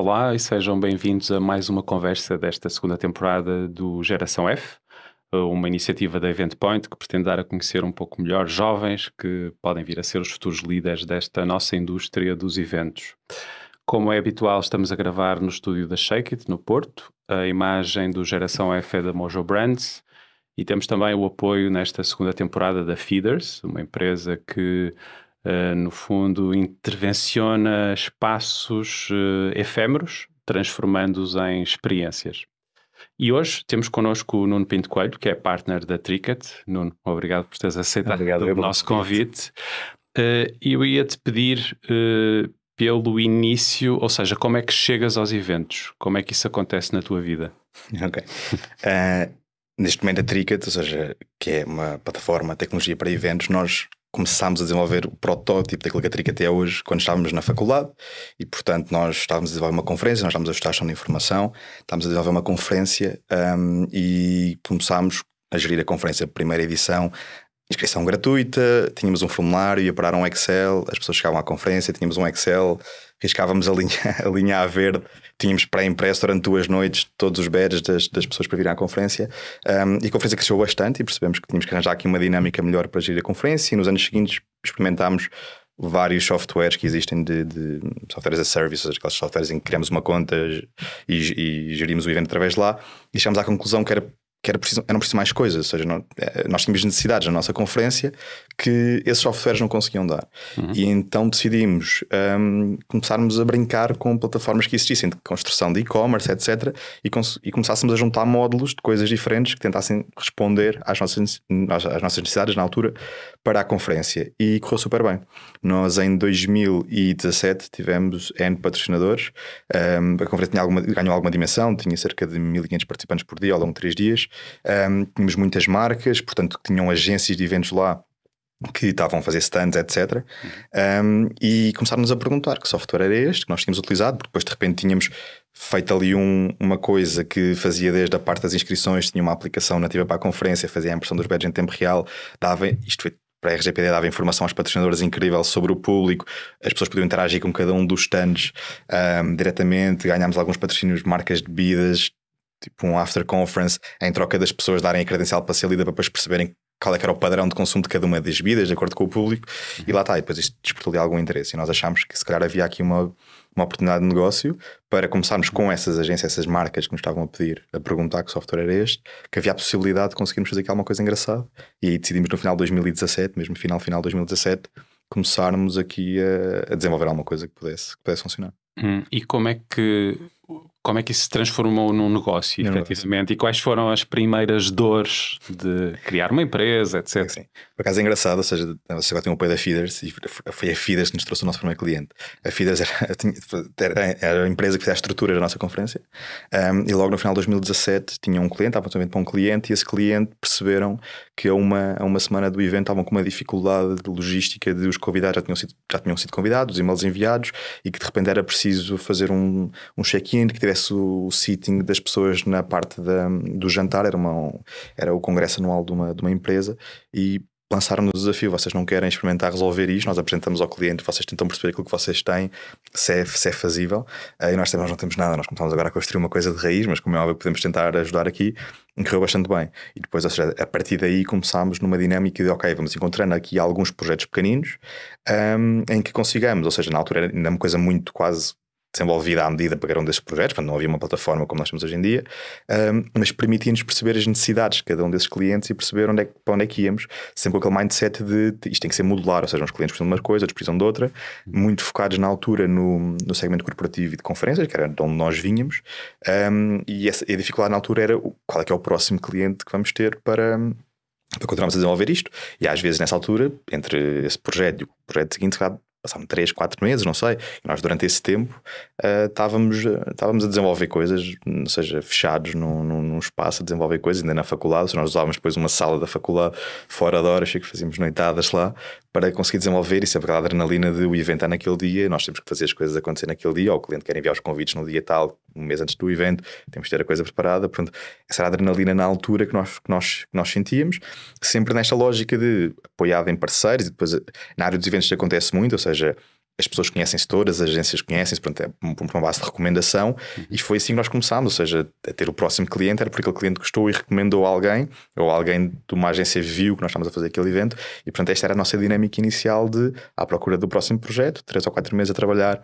Olá e sejam bem-vindos a mais uma conversa desta segunda temporada do Geração F, uma iniciativa da Event Point que pretende dar a conhecer um pouco melhor jovens que podem vir a ser os futuros líderes desta nossa indústria dos eventos. Como é habitual, estamos a gravar no estúdio da Shake It, no Porto. A imagem do Geração F é da Mojo Brands e temos também o apoio nesta segunda temporada da Feeders, uma empresa que eh, no fundo, intervenciona espaços uh, efêmeros, transformando-os em experiências. E hoje temos connosco o Nuno Pinto Coelho, que é partner da Tricket. Nuno, obrigado por teres aceitado o nosso convite. Uh, eu ia-te pedir uh, pelo início, ou seja, como é que chegas aos eventos? Como é que isso acontece na tua vida? Ok. Uh, neste momento a Tricket, ou seja, que é uma plataforma, tecnologia para eventos, nós começámos a desenvolver o protótipo da Trica até hoje, quando estávamos na faculdade, e portanto nós estávamos a desenvolver uma conferência, nós estávamos a estudar de informação, estávamos a desenvolver uma conferência um, e começámos a gerir a conferência, primeira edição, inscrição gratuita, tínhamos um formulário, ia parar um Excel, as pessoas chegavam à conferência, tínhamos um Excel, riscávamos a linha, a linha a verde, tínhamos pré-impresso durante duas noites todos os badges das, das pessoas para vir à conferência. Um, e a conferência cresceu bastante e percebemos que tínhamos que arranjar aqui uma dinâmica melhor para gerir a conferência. E nos anos seguintes experimentámos vários softwares que existem de, de softwares a service, ou seja, aqueles softwares em que criamos uma conta e, e gerimos o evento através de lá. E chegámos à conclusão que era que era preciso, eram preciso mais coisas, ou seja, eh, nós tínhamos necessidades na nossa conferência que esses softwares não conseguiam dar. Uhum. E então decidimos um, começarmos a brincar com plataformas que existissem, de construção de e-commerce, etc., e, e, começássemos a juntar módulos de coisas diferentes que tentassem responder às nossas, às nossas necessidades na altura para a conferência. E correu super bem. Nós, em 2017, tivemos N patrocinadores, um, a conferência alguma, ganhou alguma dimensão, tinha cerca de 1.500 participantes por dia ao longo de 3 dias. Um, tínhamos muitas marcas, portanto, tinham agências de eventos lá que estavam a fazer stands, etc. Um, e começaram-nos a perguntar que software era este que nós tínhamos utilizado, porque depois de repente tínhamos feito ali um, uma coisa que fazia desde a parte das inscrições, tinha uma aplicação nativa para a conferência, fazia a impressão dos badges em tempo real, dava, isto foi para a RGPD dava informação aos patrocinadores incrível sobre o público, as pessoas podiam interagir com cada um dos stands um, diretamente, ganhámos alguns patrocínios de marcas de bebidas, tipo um after conference em troca das pessoas darem a credencial para ser lida para depois perceberem qual é que era o padrão de consumo de cada uma das bebidas, de acordo com o público, uhum. e lá está, e depois isto despertou lhe algum interesse. E nós achámos que se calhar havia aqui uma, uma oportunidade de negócio para começarmos com essas agências, essas marcas que nos estavam a pedir, a perguntar que software era este, que havia a possibilidade de conseguirmos fazer aqui alguma coisa engraçada. E aí decidimos no final de 2017, mesmo final, final de 2017, começarmos aqui a, a desenvolver alguma coisa que pudesse, que pudesse funcionar. Hum, e como é que como é que isso se transformou num negócio, efetivamente, negócio. e quais foram as primeiras dores de criar uma empresa, etc. É, sim. Por acaso é engraçado, ou seja, você agora tem um apoio da Feeders e foi a Feeders que nos trouxe o nosso primeiro cliente. A Feeders era, era a empresa que fez a estrutura da nossa conferência um, e logo no final de 2017 tinha um cliente, apontamento para um cliente e esse cliente perceberam que a uma, a uma semana do evento estavam com uma dificuldade de logística de os convidados já tinham sido, já tinham sido convidados, os e-mails enviados e que de repente era preciso fazer um, um check-in que tivesse o sitting das pessoas na parte da, do jantar, era, uma, era o congresso anual de uma, de uma empresa, e lançaram-nos o desafio, vocês não querem experimentar resolver isto, nós apresentamos ao cliente, vocês tentam perceber aquilo que vocês têm, se é, se é fazível, eh, e nós, nós não temos nada, nós começamos agora a construir uma coisa de raiz, mas como é óbvio podemos tentar ajudar aqui, e correu bastante bem. E depois, ou seja, a partir daí começámos numa dinâmica de, ok, vamos encontrando aqui alguns projetos pequeninos, um, ehm, em que consigamos, ou seja, na altura era uma coisa muito quase desenvolvida à medida para cada um desses projetos, portanto, não havia uma plataforma como nós temos hoje em dia, um, mas permitia-nos perceber as necessidades de cada um desses clientes e perceber onde é, para onde é que íamos, sempre com aquele mindset de isto tem que ser modular, ou seja, os clientes precisam de uma coisa, outros precisam de outra, muito focados na altura no, no segmento corporativo e de conferências, que era de onde nós vinhamos, um, e essa, a dificuldade na altura era qual é que é o próximo cliente que vamos ter para para continuarmos a desenvolver isto. E às vezes, nessa altura, entre esse projeto e o projeto seguinte, passaram 3, 4 meses, não sei. E nós, durante esse tempo, uh, estávamos, eh, estávamos a desenvolver coisas, ou seja, fechados num, num, num espaço a desenvolver coisas, ainda na faculdade. Seja, nós usávamos depois uma sala da faculdade fora de horas, que fazíamos noitadas lá para conseguir desenvolver isso, é aquela adrenalina do evento é naquele dia, nós temos que fazer as coisas acontecer naquele dia, ou o cliente quer enviar os convites no dia tal, um mês antes do evento, temos que ter a coisa preparada. Portanto, essa era a adrenalina na altura que nós, que nós, que nós sentíamos, sempre nesta lógica de apoiado em parceiros, e depois na área dos eventos acontece muito, ou seja, as pessoas conhecem-se todas, as agências conhecem-se, portanto é uma base de recomendação uhum. e foi assim que nós começámos, ou seja, a ter o próximo cliente era porque aquele cliente gostou e recomendou alguém ou alguém de uma agência viu que nós estávamos a fazer aquele evento e portanto esta era a nossa dinâmica inicial de à procura do próximo projeto, três ou quatro meses a trabalhar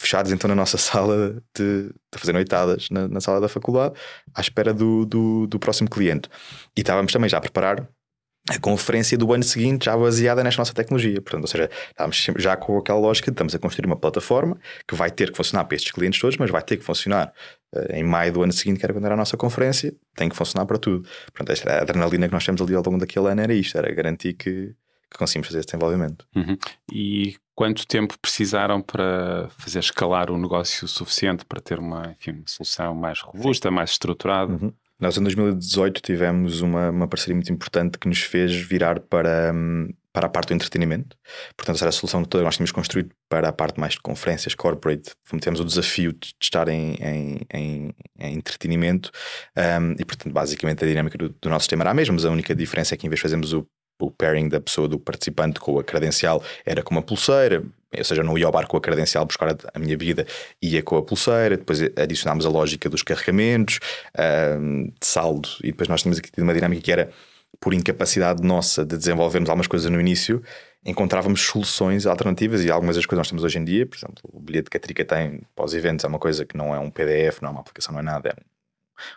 fechados então na nossa sala de, de fazer noitadas na, na, sala da faculdade à espera do, do, do próximo cliente e estávamos também já a preparar a conferência do ano seguinte já baseada nesta nossa tecnologia. Portanto, ou seja, estávamos já com aquela lógica de estamos a construir uma plataforma que vai ter que funcionar para estes clientes todos, mas vai ter que funcionar eh, em maio do ano seguinte, que era quando era a nossa conferência, tem que funcionar para tudo. Portanto, esta é a adrenalina que nós temos ali ao longo daquele ano era isto, era garantir que, que conseguimos fazer este desenvolvimento. Uhum. E quanto tempo precisaram para fazer escalar o negócio o suficiente para ter uma, enfim, uma solução mais robusta, Sim. mais estruturada? Uhum. Nós em 2018 tivemos uma, uma parceria muito importante que nos fez virar para, hum, para a parte do entretenimento. Portanto, essa era a solução toda que nós tínhamos construído para a parte mais de conferências, corporate. Temos o desafio de estar em, em, em, em entretenimento um, e, portanto, basicamente a dinâmica do, do nosso sistema era a mesma, mas a única diferença é que em vez de fazermos o o pairing da pessoa, do participante com a credencial era com uma pulseira, ou seja, eu não ia ao bar com a credencial buscar a, a, minha bebida, ia com a pulseira, depois adicionámos a lógica dos carregamentos, uh, de saldo, e depois nós tínhamos aqui uma dinâmica que era por incapacidade nossa de desenvolvermos algumas coisas no início, encontrávamos soluções alternativas e algumas das coisas que nós temos hoje em dia, por exemplo, o bilhete que a Trica tem pós-eventos é uma coisa que não é um PDF, não é uma aplicação, não é nada, é um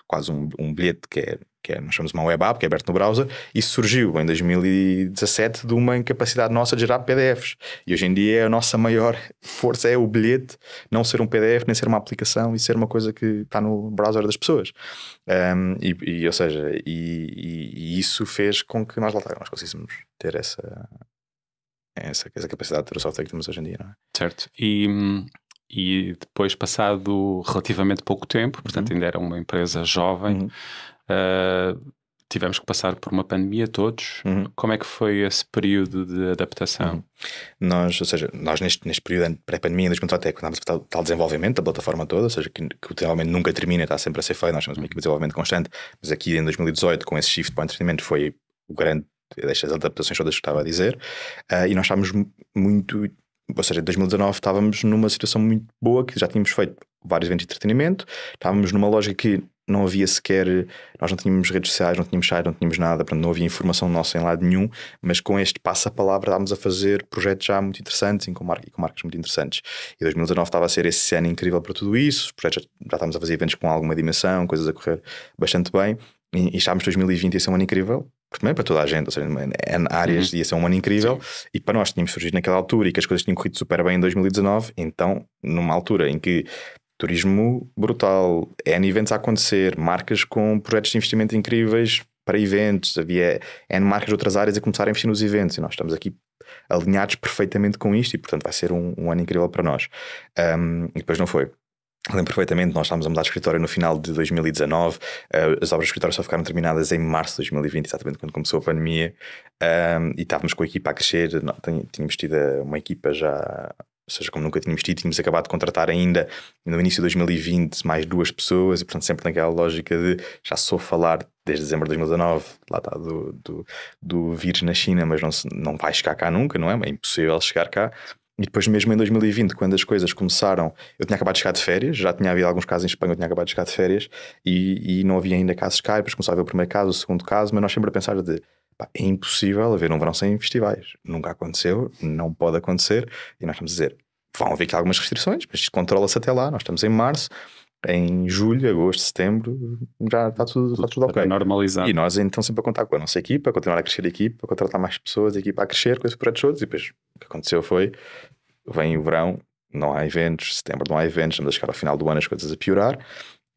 quase um, um bilhete que é, que é, nós chamamos uma web app, que é aberto no browser, e surgiu em 2017 de uma incapacidade nossa de gerar PDFs. E hoje em dia é a nossa maior força é o bilhete não ser um PDF, nem ser uma aplicação, e ser uma coisa que está no browser das pessoas. Um, e, e, ou seja, e, e, e, isso fez com que nós, tá, nós conseguíssemos ter essa, essa, essa capacidade de ter o software que temos hoje em dia, não é? Certo. E hum, e depois, passado relativamente pouco tempo, portanto, uhum. ainda era uma empresa jovem, uhum. uh, tivemos que passar por uma pandemia todos. Uhum. Como é que foi esse período de adaptação? Uhum. Nós, ou seja, nós neste, neste período pré-pandemia, dos contratos, é que andámos tal, tal desenvolvimento da plataforma toda, ou seja, que, que o desenvolvimento nunca termina, está sempre a ser feito, nós temos uma uhum. equipe de desenvolvimento constante, mas aqui em 2018, com esse shift para o entretenimento, foi o grande destas adaptações todas que estava a dizer, uh, e nós estávamos muito ou seja, em 2019 estávamos numa situação muito boa, que já tínhamos feito vários eventos de entretenimento, estávamos numa lógica que não havia sequer, nós não tínhamos redes sociais, não tínhamos site, não tínhamos nada, portanto, não havia informação nossa em lado nenhum, mas com este passa-palavra estávamos a fazer projetos já muito interessantes e com, mar com marcas muito interessantes. E 2019 estava a ser esse ano incrível para tudo isso, os projetos já, já estávamos a fazer eventos com alguma dimensão, coisas a correr bastante bem, e, e estávamos 2020 a ser um ano incrível, primeiro para toda a gente, ou seja, a é áreas uhum. ia ser um ano incrível Sim. e para nós tínhamos surgido naquela altura e que as coisas tinham corrido super bem em 2019, então numa altura em que turismo brutal, N eventos a acontecer, marcas com projetos de investimento incríveis para eventos, havia N marcas de outras áreas a começar a investir nos eventos e nós estamos aqui alinhados perfeitamente com isto e portanto vai ser um, um ano incrível para nós. Um, e depois não foi. Lembro perfeitamente, nós estávamos a mudar de escritório no final de 2019, eh, as obras de escritório só ficaram terminadas em março de 2020, exatamente quando começou a pandemia, ehm, e estávamos com a equipa a crescer, tínhamos tido eh, uma equipa já, ou seja, como nunca tínhamos tido, tínhamos acabado de contratar ainda no início de 2020 mais duas pessoas, e portanto sempre naquela lógica de já sou falar desde dezembro de 2019, lá está, do, do, do vírus na China, mas não, não vai chegar cá nunca, não é? É impossível chegar cá. E depois, mesmo em 2020, quando as coisas começaram, eu tinha acabado de chegar de férias, já tinha havido alguns casos em Espanha, eu tinha acabado de chegar de férias e, e não havia ainda casos cá. Depois começou a haver o primeiro caso, o segundo caso, mas nós sempre a pensar de pá, é impossível haver um verão sem festivais. Nunca aconteceu, não pode acontecer. E nós estamos a dizer, vão haver aqui algumas restrições, mas isto controla-se até lá. Nós estamos em março, em julho, agosto, setembro, já está tudo, tá tudo, tudo ok. Normalizado. E nós então sempre a contar com a nossa equipa, a continuar a crescer a equipa, a contratar mais pessoas, a equipa a crescer com esses projetos todos. E depois o que aconteceu foi: vem o verão, não há eventos, setembro não há eventos, estamos a chegar ao final do ano as coisas a piorar.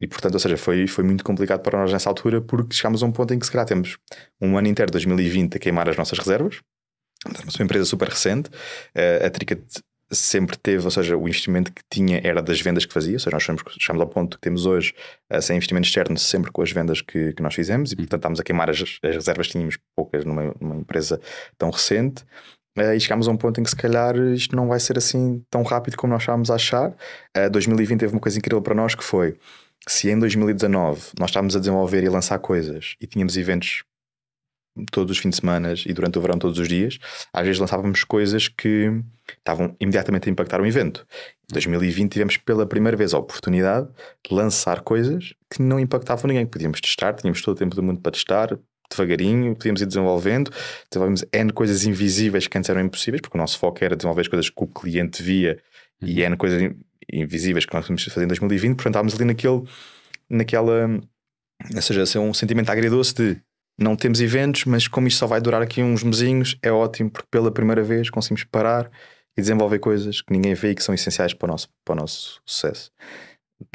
E portanto, ou seja, foi, foi muito complicado para nós nessa altura, porque chegámos a um ponto em que se calhar temos um ano inteiro, 2020, a queimar as nossas reservas, Estamos uma empresa super recente. Eh, a Tricket sempre teve, ou seja, o investimento que tinha era das vendas que fazia, ou seja, nós chegamos, chegamos ao ponto que temos hoje uh, sem investimento externo, sempre com as vendas que, que nós fizemos e, uhum. portanto, estávamos a queimar as, as reservas que tínhamos poucas numa, numa empresa tão recente. Uh, e chegámos a um ponto em que se calhar isto não vai ser assim tão rápido como nós estávamos a achar. Uh, eh, 2020 teve uma coisa incrível para nós que foi se em 2019 nós estávamos a desenvolver e lançar coisas e tínhamos eventos todos os fins de semana e durante o verão todos os dias, às vezes lançávamos coisas que estavam imediatamente a impactar o evento. Em 2020 tivemos pela primeira vez a oportunidade de lançar coisas que não impactavam ninguém, podíamos testar, tínhamos todo o tempo do mundo para testar, devagarinho, podíamos ir desenvolvendo, desenvolvemos N coisas invisíveis que antes eram impossíveis, porque o nosso foco era desenvolver as coisas que o cliente via uhum. e N coisas invisíveis que nós conseguimos fazer em 2020, portanto estávamos ali naquele, naquela, ou seja, ser assim, um sentimento agridoce de não temos eventos, mas como isto só vai durar aqui uns mesinhos, é ótimo porque pela primeira vez conseguimos parar e desenvolver coisas que ninguém vê e que são essenciais para o nosso, para o nosso sucesso.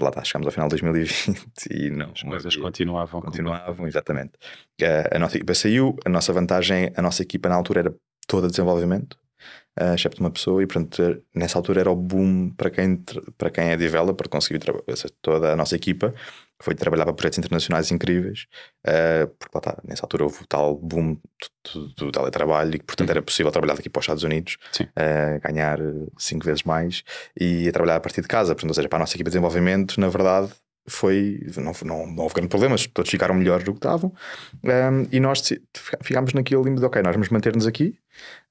Lá está, chegámos ao final de 2020 e não. As coisas continuavam. É. Continuavam, exatamente. A, eh, a nossa equipa saiu, a nossa vantagem, a nossa equipa na altura era toda desenvolvimento, uh, excepto uma pessoa, e portanto, eh, nessa altura era o boom para quem, para quem é developer, conseguiu seja, toda a nossa equipa foi trabalhar para projetos internacionais incríveis, uh, porque lá está, nessa altura houve o tal boom do, do, do teletrabalho e que, portanto, uhum. era possível trabalhar daqui para os Estados Unidos, uh, ganhar cinco vezes mais e trabalhar a partir de casa. Portanto, ou seja, para a nossa equipa de desenvolvimento, na verdade, foi. Não, não, não houve grande problemas, todos ficaram melhores do que estavam. Um, e nós ficámos naquele limite de: ok, nós vamos manter-nos aqui,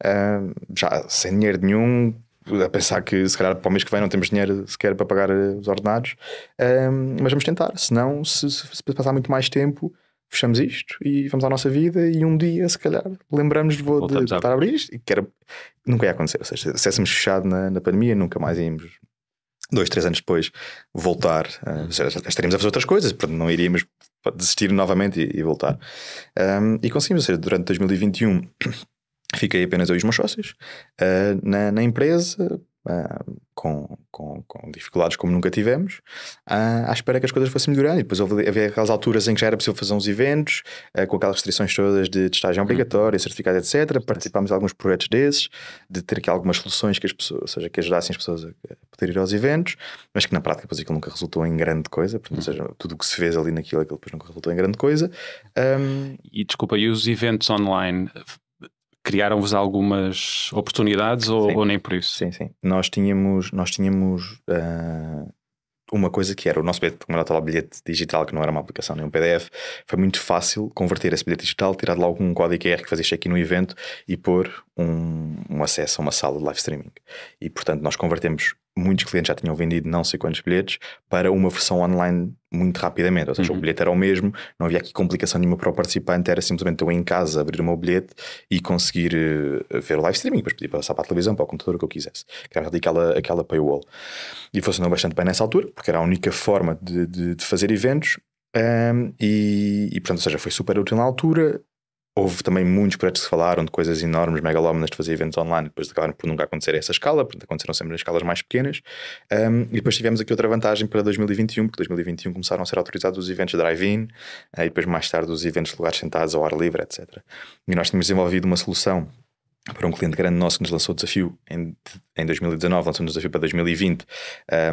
um, já sem dinheiro nenhum, a pensar que se calhar para o mês que vem não temos dinheiro sequer para pagar eh, os ordenados, um, mas vamos tentar. Senão, se, se passar muito mais tempo, fechamos isto e vamos à nossa vida. E um dia, se calhar, lembramos de voltar a abrir isto. E que era, nunca ia acontecer. Ou seja, se tivéssemos fechado na, na pandemia, nunca mais íamos dois, três anos depois, voltar. Uh, já, estaríamos a fazer outras coisas, portanto, não iríamos desistir novamente e, e voltar. Um, e conseguimos, ou seja, durante 2021. Fiquei apenas eu e os meus sócios uh, na, na, empresa, Uh, com, com, com, dificuldades como nunca tivemos, uh, à espera que as coisas fossem melhorando. E depois houve, havia aquelas alturas em que já era possível fazer uns eventos, uh, com aquelas restrições todas de, de estágio uhum. obrigatório, certificado, etc. Participámos de alguns projetos desses, de ter aqui algumas soluções que as pessoas, ou seja, que ajudassem as pessoas a, a poder ir aos eventos, mas que na prática depois aquilo nunca resultou em grande coisa, porque, ou uhum. seja, tudo o que se fez ali naquilo, aquilo depois nunca resultou em grande coisa. Um... E desculpa, e os eventos online criaram-vos algumas oportunidades ou, ou, nem por isso? Sim, sim. Nós tínhamos, nós tínhamos uh, uma coisa que era o nosso bilhete, como era o bilhete digital, que não era uma aplicação nem um PDF, foi muito fácil converter esse bilhete digital, tirar de lá algum código QR que fazia check-in no evento e pôr um, um acesso a uma sala de live streaming. E, portanto, nós convertemos muitos clientes já tinham vendido não sei quantos bilhetes para uma versão online muito rapidamente. Ou seja, uhum. o bilhete era o mesmo, não havia aqui complicação nenhuma para o participante, era simplesmente eu em casa abrir o meu bilhete e conseguir uh, ver o live streaming, depois podia passar para a televisão, para o computador, o que eu quisesse. Criámos ali aquela, aquela paywall. E funcionou bastante bem nessa altura, porque era a única forma de, de, de fazer eventos. Um, ehm, e, e, portanto, ou seja, foi super útil na altura. Houve também muitos projetos que falaram de coisas enormes, megalómanas de fazer eventos online, depois acabaram por nunca acontecer a essa escala, portanto aconteceram sempre nas escalas mais pequenas. Um, e depois tivemos aqui outra vantagem para 2021, porque 2021 começaram a ser autorizados os eventos drive-in, uh, e depois mais tarde os eventos de lugares sentados ao ar livre, etc. E nós tínhamos desenvolvido uma solução para um cliente grande nosso que nos lançou o desafio em, em 2019, lançou-nos o desafio para 2020,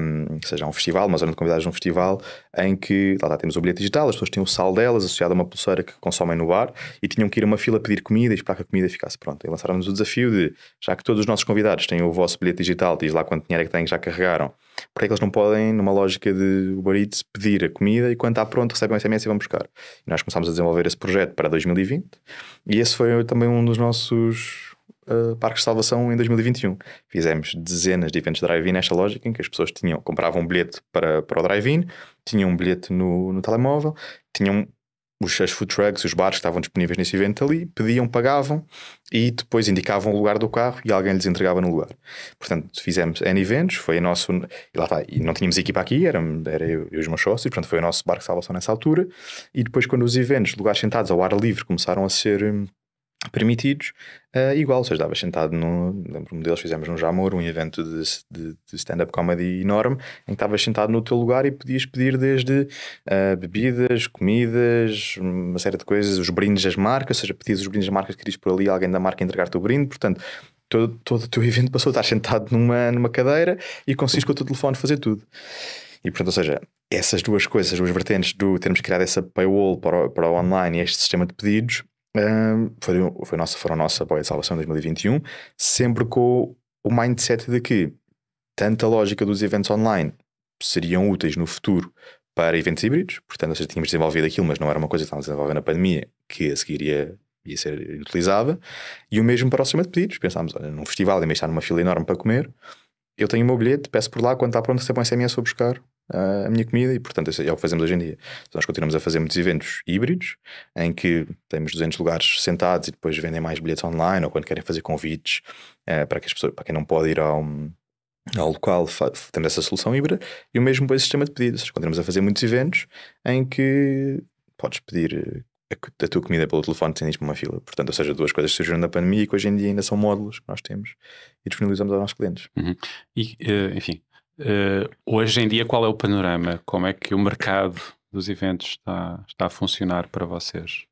um, que seja um festival, uma zona de convidados num festival, em que lá, lá temos o bilhete digital, as pessoas têm o sal delas associado a uma pulseira que consomem no bar e tinham que ir a uma fila pedir comida e esperar que a comida ficasse pronta. E lançaram-nos o desafio de, já que todos os nossos convidados têm o vosso bilhete digital, diz lá quanto dinheiro é que têm, já carregaram, porque é que eles não podem, numa lógica de Uber Eats, pedir a comida e quando está pronto recebem um SMS e vão buscar. E nós começámos a desenvolver esse projeto para 2020 e esse foi também um dos nossos uh, parques de salvação em 2021. Fizemos dezenas de eventos drive-in nesta lógica em que as pessoas tinham, compravam um bilhete para, para o drive-in, tinham um bilhete no, no telemóvel, tinham os, as food trucks, os bares que estavam disponíveis nesse evento ali, pediam, pagavam e depois indicavam o lugar do carro e alguém lhes entregava no lugar. Portanto, fizemos N eventos, foi o nosso. E lá está, e não tínhamos equipa aqui, era, era eu, e os meus sócios, portanto, foi o nosso barco de salvação nessa altura. E depois, quando os eventos, lugares sentados ao ar livre, começaram a ser. Hum, permitidos, uh, igual, ou seja, estavas sentado no, lembro-me deles, fizemos um Jamor, um evento de, de, de stand-up comedy enorme, em que estavas sentado no teu lugar e podias pedir desde uh, bebidas, comidas, uma série de coisas, os brindes das marcas, ou seja, pedias os brindes das marcas que querias por ali, alguém da marca entregar-te o brinde, portanto, todo, todo o teu evento passou a estar sentado numa, numa cadeira e consegues com o teu telefone fazer tudo. E portanto, ou seja, essas duas coisas, as duas vertentes do termos criado essa paywall para o, para o online e este sistema de pedidos, foram, foi nossa, foram a nossa boia de salvação em 2021, sempre com o mindset de que tanto a lógica dos eventos online seriam úteis no futuro para eventos híbridos, portanto, nós já tínhamos desenvolvido aquilo, mas não era uma coisa que estávamos desenvolvendo na pandemia, que a seguir ia, ia ser utilizada, e o mesmo para o sistema de pedidos. Pensámos, olha, num festival, em vez de estar numa fila enorme para comer, eu tenho o meu bilhete, peço por lá, quando está pronto, recebo um SMS a buscar a minha comida e, portanto, é, é o que fazemos hoje em dia. Então, nós continuamos a fazer muitos eventos híbridos, em que temos 200 lugares sentados e depois vendem mais bilhetes online ou quando querem fazer convites eh, para, que as pessoas, para quem não pode ir ao, ao local, tendo essa solução híbrida e o mesmo com o sistema de pedidos. Nós continuamos a fazer muitos eventos em que podes pedir a, a tua comida pelo telefone sem ir para uma fila. Portanto, ou seja, duas coisas surgiram da pandemia e que hoje em dia ainda são módulos que nós temos e disponibilizamos aos nossos clientes. Uhum. E, uh, enfim, Uh, hoje em dia, qual é o panorama? Como é que o mercado dos eventos está, está a funcionar para vocês?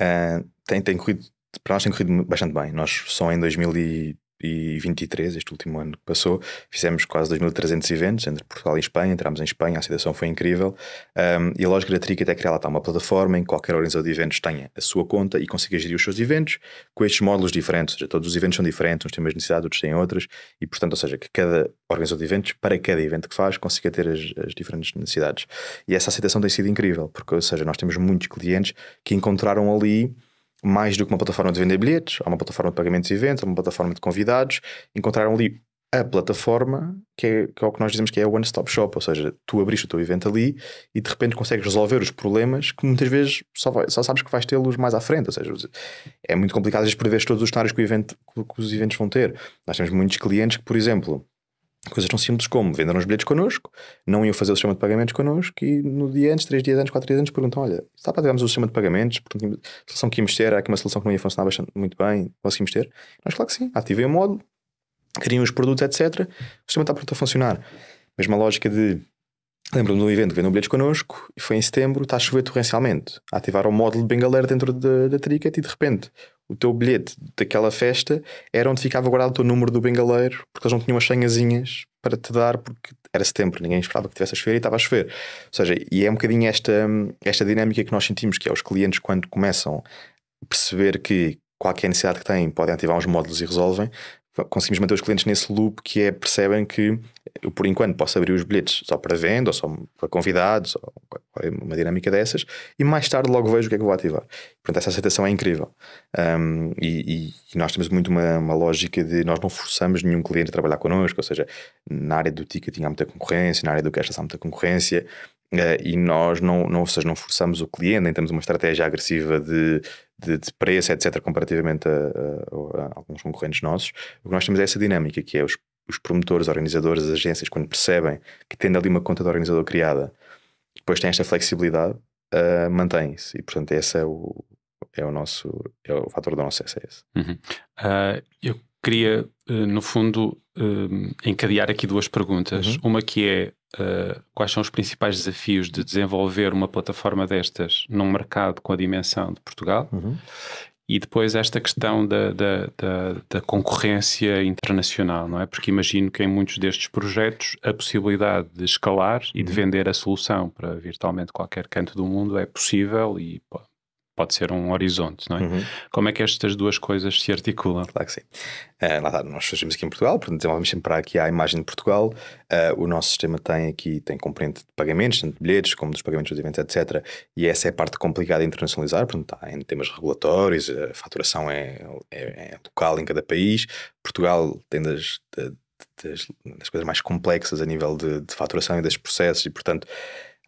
Uh, tem, tem corrido, para nós tem corrido bastante bem. Nós só em 2000 e 2023, este último ano que passou, fizemos quase 2.300 eventos entre Portugal e Espanha, entramos em Espanha, a aceitação foi incrível. Um, e a Loja Gratuita até criar lá está uma plataforma em que qualquer organizador de eventos tenha a sua conta e consiga gerir os seus eventos com estes módulos diferentes, ou seja, todos os eventos são diferentes, uns têm mais necessidades, outros têm outras, e portanto, ou seja, que cada organizador de eventos, para cada evento que faz, consiga ter as, as diferentes necessidades. E essa aceitação tem sido incrível, porque, ou seja, nós temos muitos clientes que encontraram ali mais do que uma plataforma de vender bilhetes, há uma plataforma de pagamentos e eventos, há uma plataforma de convidados, encontraram ali a plataforma que é, que é o que nós dizemos que é a one-stop shop, ou seja, tu abriste o teu evento ali e de repente consegues resolver os problemas que muitas vezes só, vai, só sabes que vais tê-los mais à frente, ou seja, é muito complicado às vezes prever todos os cenários que, evento, que os eventos vão ter. Nós temos muitos clientes que, por exemplo, Coisas tão simples como venderam os bilhetes connosco, não iam fazer o sistema de pagamentos connosco e no dia antes, três dias antes, quatro dias antes, perguntam: olha, está para termos o sistema de pagamentos? A solução que íamos ter, há aqui uma solução que não ia funcionar bastante, muito bem, conseguimos ter? Nós, claro que sim, ativei o módulo, queriam os produtos, etc. O sistema está pronto a funcionar. Mesma lógica de Lembro-me de um evento que vendeu bilhetes connosco e foi em setembro, está a chover torrencialmente. Ativaram o módulo de bengaleiro dentro da, da Tricket e de repente o teu bilhete daquela festa era onde ficava guardado o teu número do bengaleiro, porque eles não tinham as senhazinhas para te dar, porque era setembro, ninguém esperava que tivesse a chover e estava a chover. Ou seja, e é um bocadinho esta, esta dinâmica que nós sentimos, que é os clientes quando começam a perceber que qualquer necessidade que têm podem ativar os módulos e resolvem, conseguimos manter os clientes nesse loop que é percebem que eu por enquanto posso abrir os bilhetes só para venda, ou só para convidados, ou uma dinâmica dessas, e mais tarde logo vejo o que é que vou ativar. Portanto, essa aceitação é incrível. Um, e, e, nós temos muito uma, uma, lógica de nós não forçamos nenhum cliente a trabalhar connosco, ou seja, na área do ticketing há muita concorrência, na área do cash há muita concorrência, Uh, e nós não, não, ou seja, não forçamos o cliente, nem temos uma estratégia agressiva de, de, de preço, etc., comparativamente a, a, a, alguns concorrentes nossos. O que nós temos é essa dinâmica, que é os os promotores, organizadores, as agências, quando percebem que tendo ali uma conta de organizador criada, depois têm esta flexibilidade, uh, ah, mantém-se. E, portanto, esse é o, é o nosso, é o fator do nosso SES. Uhum. Uh, eu queria, uh, no fundo, encadear aqui duas perguntas. Uhum. Uma que é, quais são os principais desafios de desenvolver uma plataforma destas num mercado com a dimensão de Portugal? Uhum e depois esta questão da, da, da, da, concorrência internacional, não é? Porque imagino que em muitos destes projetos a possibilidade de escalar e de uhum. vender a solução para virtualmente qualquer canto do mundo é possível e pô, pode ser um horizonte, não é? Uhum. Como é que estas duas coisas se articulam? Claro que sim. Uh, lá está, nós surgimos aqui em Portugal, portanto desenvolvemos sempre para aqui a imagem de Portugal. Uh, o nosso sistema tem aqui, tem componente de pagamentos, tanto de bilhetes como dos pagamentos dos eventos, etc. E essa é a parte complicada de internacionalizar, portanto está em temas regulatórios, a faturação é, é, é local em cada país. Portugal tem das, das, das coisas mais complexas a nível de, de faturação e dos processos e, portanto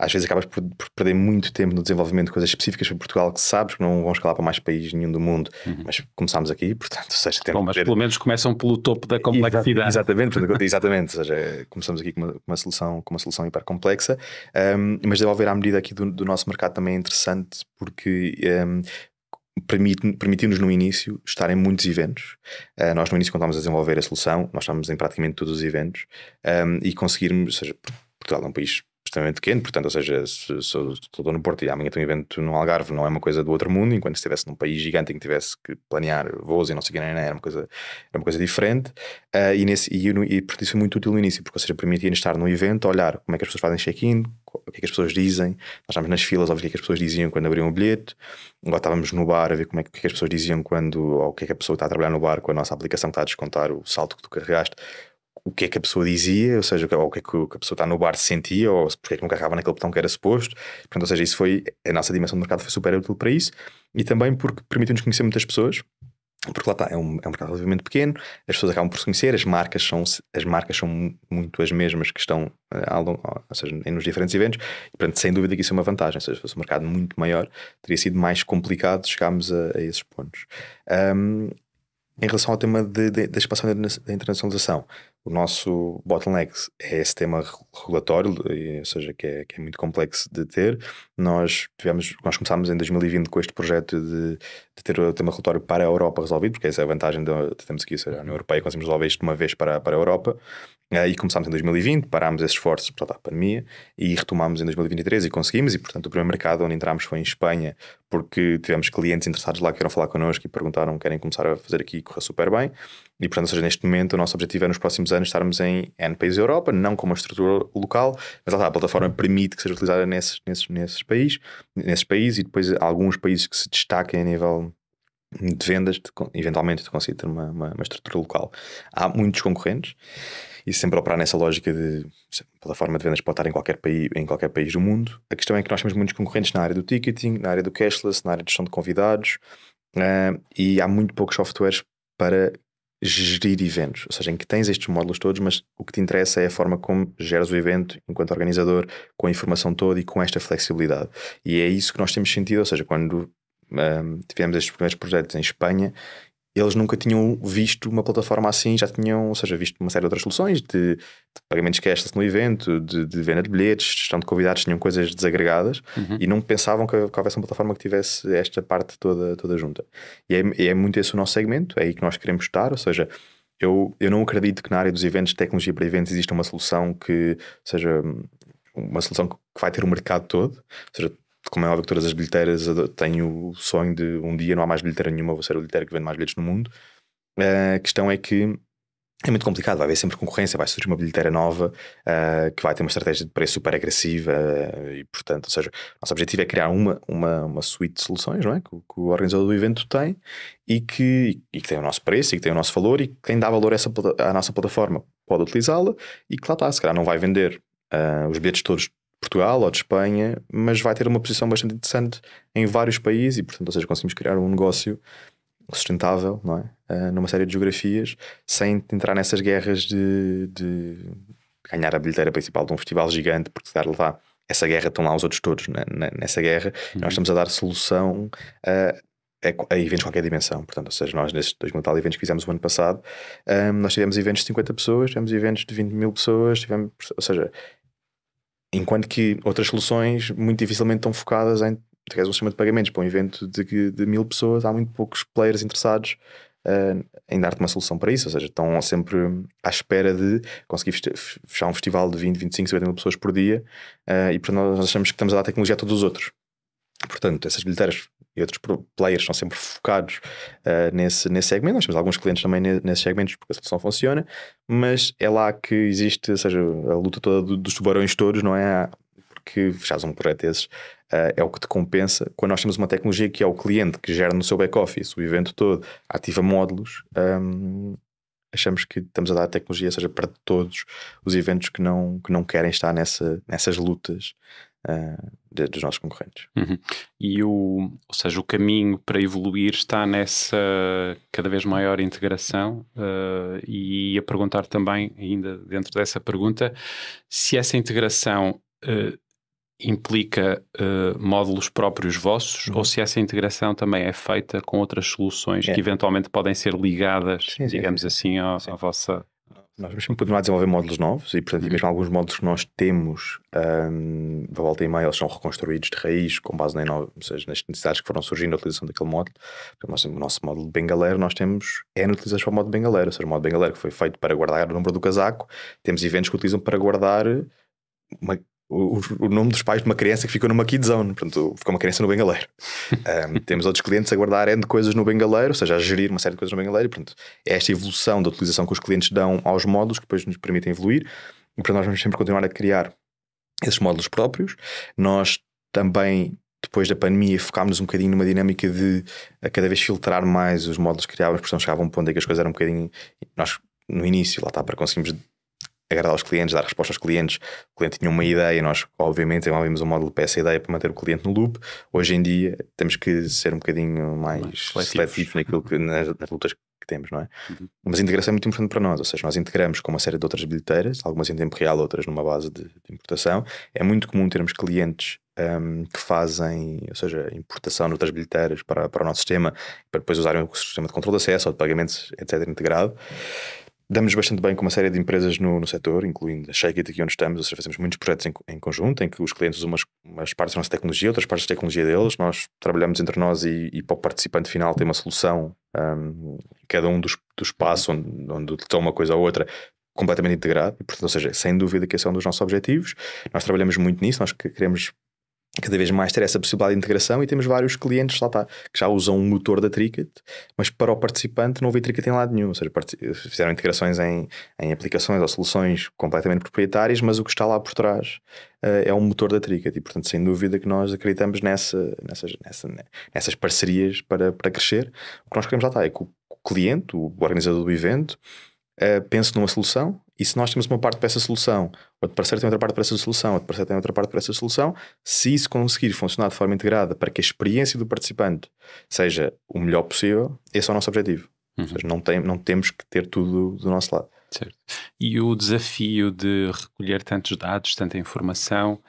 às vezes acabas por, por, perder muito tempo no desenvolvimento de coisas específicas para Portugal que sabes que não vão escalar para mais país nenhum do mundo. Uhum. Mas começámos aqui, portanto, ou seja, Bom, mas pelo menos começam pelo topo da complexidade. Exatamente, exatamente. ou seja, começamos aqui com uma, uma, solução, com uma solução hiper complexa, um, mas desenvolver à medida aqui do, do, nosso mercado também é interessante porque um, permitiu-nos no início estar em muitos eventos. Uh, nós no início, quando estávamos a desenvolver a solução, nós estávamos em praticamente todos os eventos um, e conseguirmos, ou seja, Portugal é um país extremamente pequeno, portanto, ou seja, se, se eu estou no Porto e amanhã tenho um evento no Algarve, não é uma coisa do outro mundo, enquanto se estivesse num país gigante em que tivesse que planear voos e não sei o que, né, né, né, era uma coisa, era uma coisa diferente. Uh, e, nesse, e, e, isso foi muito útil no início, porque, ou seja, permitia-nos estar num evento, olhar como é que as pessoas fazem check-in, o que é que as pessoas dizem, nós estávamos nas filas a ver o que é que as pessoas diziam quando abriam o bilhete, agora estávamos no bar a ver como é que, o que é que as pessoas diziam quando, ou o que é que a pessoa está a trabalhar no bar com a nossa aplicação que está a descontar o salto que tu carregaste o que é que a pessoa dizia, ou seja, o que é que a pessoa está no bar se sentia, ou porque é que não carregava naquele botão que era suposto. Portanto, ou seja, isso foi, a nossa dimensão de mercado foi super útil para isso e também porque permitiu-nos conhecer muitas pessoas. Porque lá está, é um, é um mercado relativamente pequeno, as pessoas acabam por se conhecer, as marcas são, as marcas são muito as mesmas que estão eh, ou seja, nos diferentes eventos, e, portanto, sem dúvida que isso é uma vantagem. Ou seja, se fosse um mercado muito maior, teria sido mais complicado chegarmos a, a esses pontos. Um, em relação ao tema de, de, da expansão da internacionalização, o nosso bottleneck é esse tema regulatório, ou seja, que é, que é muito complexo de ter. Nós tivemos, nós começámos em 2020 com este projeto de, de ter o tema regulatório para a Europa resolvido, porque essa é a vantagem de, de temos aqui, seja, a União Europeia, conseguimos resolver isto de uma vez para, para a Europa. Eh, e começámos em 2020, parámos esses esforços por causa da pandemia e retomámos em 2023 e conseguimos. E, portanto, o primeiro mercado onde entramos foi em Espanha, porque tivemos clientes interessados lá que queriam falar connosco e perguntaram querem começar a fazer aqui e correu super bem. E, portanto, ou seja, neste momento o nosso objetivo é nos próximos anos estarmos em N países da Europa, não com uma estrutura local, mas lá, a plataforma uhum. permite que seja utilizada nesses, nesses, nesses, países, nesses países e depois alguns países que se destaquem a nível de vendas, de, eventualmente de conseguir ter uma, uma, uma estrutura local. Há muitos concorrentes e sempre operar nessa lógica de plataforma de vendas pode estar em qualquer, país, em qualquer país do mundo. A questão é que nós temos muitos concorrentes na área do ticketing, na área do cashless, na área de gestão de convidados uh, e há muito poucos softwares para gerir eventos, ou seja, em que tens estes módulos todos, mas o que te interessa é a forma como geras o evento enquanto organizador, com a informação toda e com esta flexibilidade. E é isso que nós temos sentido, ou seja, quando um, eh, tivemos estes primeiros projetos em Espanha eles nunca tinham visto uma plataforma assim, já tinham, ou seja, visto uma série de outras soluções de, de pagamentos cashless no evento, de, de, venda de bilhetes, gestão de convidados, tinham coisas desagregadas uhum. e não pensavam que, que, houvesse uma plataforma que tivesse esta parte toda, toda junta. E é, é, muito esse o nosso segmento, é aí que nós queremos estar, ou seja, eu, eu não acredito que na área dos eventos, tecnologia para eventos, exista uma solução que seja uma solução que vai ter o mercado todo, ou seja, como é óbvio que todas as bilheteiras têm o sonho de um dia não há mais bilheteira nenhuma, vou ser a bilheteira que vende mais bilhetes no mundo. A questão é que é muito complicado, vai haver sempre concorrência, vai surgir uma bilheteira nova uh, que vai ter uma estratégia de preço super agressiva uh, e, portanto, ou seja, o nosso objetivo é criar uma, uma, uma suite de soluções não é? que, que o organizador do evento tem e que, e que tem o nosso preço e que tem o nosso valor e quem dá valor a essa, à nossa plataforma pode utilizá-la e que lá está, se calhar não vai vender uh, os bilhetes todos Portugal ou de Espanha, mas vai ter uma posição bastante interessante em vários países e, portanto, ou seja, conseguimos criar um negócio sustentável, não é? Uh, numa série de geografias, sem entrar nessas guerras de, de, ganhar a bilheteira principal de um festival gigante, porque se dar lá essa guerra estão lá os outros todos nessa guerra. Uhum. Nós estamos a dar solução uh, a, eventos de qualquer dimensão. Portanto, ou seja, nós nesses dois mil tal eventos que fizemos o ano passado, um, ah, nós tivemos eventos de 50 pessoas, tivemos eventos de 20 mil pessoas, tivemos, ou seja, Enquanto que outras soluções muito dificilmente estão focadas em tu queres um sistema de pagamentos para um evento de, de mil pessoas, há muito poucos players interessados uh, em dar-te uma solução para isso. Ou seja, estão sempre à espera de conseguir fechar um festival de 20, 25, 50 mil pessoas por dia uh, e para nós, nós achamos que estamos a dar tecnologia a todos os outros. Portanto, essas bilheteiras e outros players são sempre focados uh, nesse, nesse segmento. Nós temos alguns clientes também nesses segmentos porque a solução funciona, mas é lá que existe, ou seja, a luta toda dos tubarões todos, não é? Porque fechas um projeto desses uh, eh, é o que te compensa. Quando nós temos uma tecnologia que é o cliente que gera no seu back-office o evento todo, ativa módulos, um, ehm, achamos que estamos a dar a tecnologia, ou seja, para todos os eventos que não, que não querem estar nessa, nessas lutas uh, dos nossos concorrentes. Uhum. E o, ou seja, o caminho para evoluir está nessa cada vez maior integração uh, e a perguntar também, ainda dentro dessa pergunta, se essa integração uh, implica uh, módulos próprios vossos uhum. ou se essa integração também é feita com outras soluções é. que eventualmente podem ser ligadas, sim, digamos sim, sim. assim, à vossa nós vamos sempre continuar a desenvolver módulos novos e, portanto, e uhum. mesmo alguns módulos que nós temos um, da volta e meia, eles são reconstruídos de raiz com base na inova, ou seja, nas necessidades que foram surgindo na utilização daquele módulo. nós temos o nosso módulo de bengalera, nós temos é N utilizações para o módulo de bengalera, ou seja, o módulo de bengalera que foi feito para guardar o número do casaco, temos eventos que utilizam para guardar uma o, o, nome dos pais de uma criança que ficou numa kid zone, portanto, ficou uma criança no bengaleiro. Um, temos outros clientes a guardar N coisas no bengaleiro, ou seja, a gerir uma série de coisas no bengaleiro. Portanto, é esta evolução da utilização que os clientes dão aos módulos que depois nos permitem evoluir. E para nós vamos sempre continuar a criar esses módulos próprios. Nós também depois da pandemia focámos um bocadinho numa dinâmica de a cada vez filtrar mais os módulos que criávamos, porque senão chegava um ponto em que as coisas eram um bocadinho. Nós, no início, lá está, para conseguirmos agradar aos clientes, dar resposta aos clientes. O cliente tinha uma ideia, nós, obviamente, desenvolvemos um módulo para essa ideia para manter o cliente no loop. Hoje em dia, temos que ser um bocadinho mais, mais seletivos, naquilo que, nas, nas lutas que temos, não é? Uhum. Mas a integração é muito importante para nós, ou seja, nós integramos com uma série de outras bilheteiras, algumas em tempo real, outras numa base de, de importação. É muito comum termos clientes um, que fazem, ou seja, importação de outras bilheteiras para, para o nosso sistema, para depois usarem o sistema de controle de acesso ou de pagamentos, etc., integrado damos bastante bem com uma série de empresas no, no setor, incluindo a Shake de aqui onde estamos, ou seja, fazemos muitos projetos em, em conjunto, em que os clientes usam umas, umas, partes da nossa tecnologia, outras partes da tecnologia deles, nós trabalhamos entre nós e, e para o participante final tem uma solução, um, cada um dos, dos passos onde, onde toma uma coisa ou outra, completamente integrado, e, portanto, ou seja, sem dúvida que esse é um dos nossos objetivos, nós trabalhamos muito nisso, nós queremos cada vez mais ter essa possibilidade de integração e temos vários clientes, lá está, que já usam o motor da Tricket, mas para o participante não houve Tricket em lado nenhum, ou seja, fizeram integrações em, em aplicações ou soluções completamente proprietárias, mas o que está lá por trás uh, é um motor da Tricket e, portanto, sem dúvida que nós acreditamos nessa, nessas, nessa, nessas parcerias para, para crescer. O que nós queremos lá está é que o cliente, o organizador do evento, uh, pense numa solução, e se nós temos uma parte para essa solução, outro parceiro tem outra parte para essa solução, outro parceiro tem outra parte para essa solução, se isso conseguir funcionar de forma integrada para que a experiência do participante seja o melhor possível, esse é o nosso objetivo. Uhum. Ou seja, não, tem, não temos que ter tudo do nosso lado. Certo. E o desafio de recolher tantos dados, tanta informação,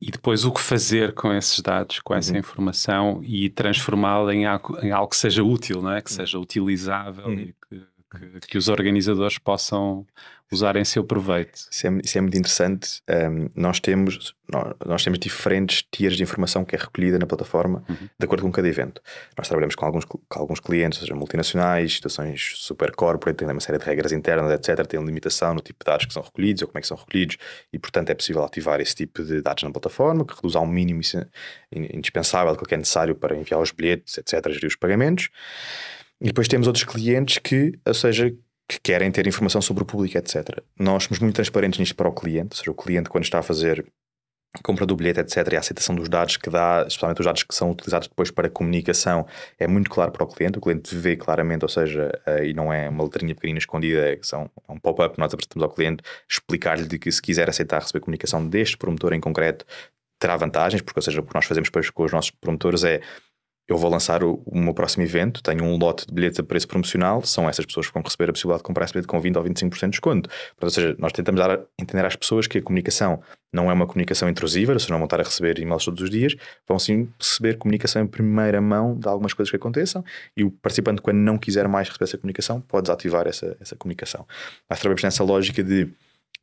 e depois o que fazer com esses dados, com essa uhum. informação e transformá-la em, em, algo que seja útil, não é? que uhum. seja utilizável uhum. e que que, que, os organizadores possam usar em seu proveito. Isso é, isso é muito interessante. Um, nós, temos, nós, nós, temos diferentes tiers de informação que é recolhida na plataforma uhum. de acordo com cada evento. Nós trabalhamos com alguns, com alguns clientes, ou seja, multinacionais, situações super corporate, têm uma série de regras internas, etc. Têm limitação no tipo de dados que são recolhidos ou como é que são recolhidos e, portanto, é possível ativar esse tipo de dados na plataforma que reduz ao mínimo indispensável que é necessário para enviar os bilhetes, etc., gerir os pagamentos. E depois temos outros clientes que, ou seja, que querem ter informação sobre o público, etc. Nós somos muito transparentes nisto para o cliente, ou seja, o cliente quando está a fazer compra do bilhete, etc., e a aceitação dos dados que dá, especialmente os dados que são utilizados depois para comunicação, é muito claro para o cliente, o cliente vê claramente, ou seja, eh, e não é uma letrinha pequenina escondida, é são, é um pop-up, nós apresentamos ao cliente, explicar-lhe que se quiser aceitar receber comunicação deste promotor em concreto, terá vantagens, porque, ou seja, o que nós fazemos depois com os nossos promotores é eu vou lançar o, o, meu próximo evento, tenho um lote de bilhetes a preço promocional, são essas pessoas que vão receber a possibilidade de comprar esse bilhete com 20% ou 25% de desconto. ou seja, nós tentamos dar, entender às pessoas que a comunicação não é uma comunicação intrusiva, ou seja, não vão estar a receber e-mails todos os dias, vão sim receber comunicação em primeira mão de algumas coisas que aconteçam e o participante, quando não quiser mais receber essa comunicação, pode desativar essa, essa comunicação. Nós trabalhamos nessa lógica de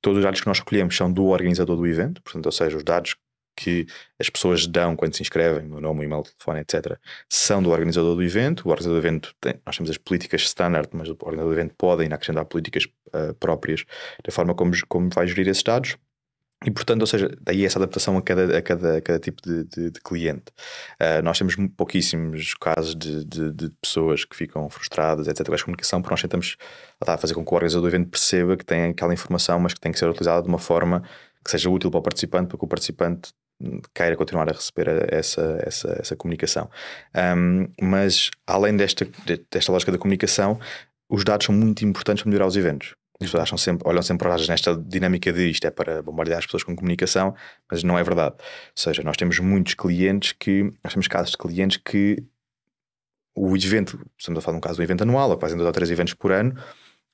todos os dados que nós escolhemos são do organizador do evento, portanto, ou seja, os dados que as pessoas dão quando se inscrevem, o nome, o e-mail, o telefone, etc., são do organizador do evento. O organizador do evento tem, nós temos as políticas standard, mas o organizador do evento pode ainda acrescentar políticas uh, próprias da forma como, como vai gerir esses dados. E portanto, ou seja, daí essa adaptação a cada, a cada, a cada tipo de, de, de cliente. Uh, nós temos pouquíssimos casos de, de, pessoas que ficam frustradas, etc., com a comunicação, porque nós tentamos tá, fazer com que o organizador do evento perceba que tem aquela informação, mas que tem que ser utilizada de uma forma que seja útil para o participante, para que o participante queira continuar a receber essa, essa, essa comunicação. Um, mas, além desta, desta lógica da comunicação, os dados são muito importantes para melhorar os eventos. As pessoas acham sempre, olham sempre para as nesta dinâmica de isto é para bombardear as pessoas com comunicação, mas não é verdade. Ou seja, nós temos muitos clientes que, nós temos casos de clientes que o evento, estamos a falar de um caso de um evento anual, ou quase dois ou três eventos por ano,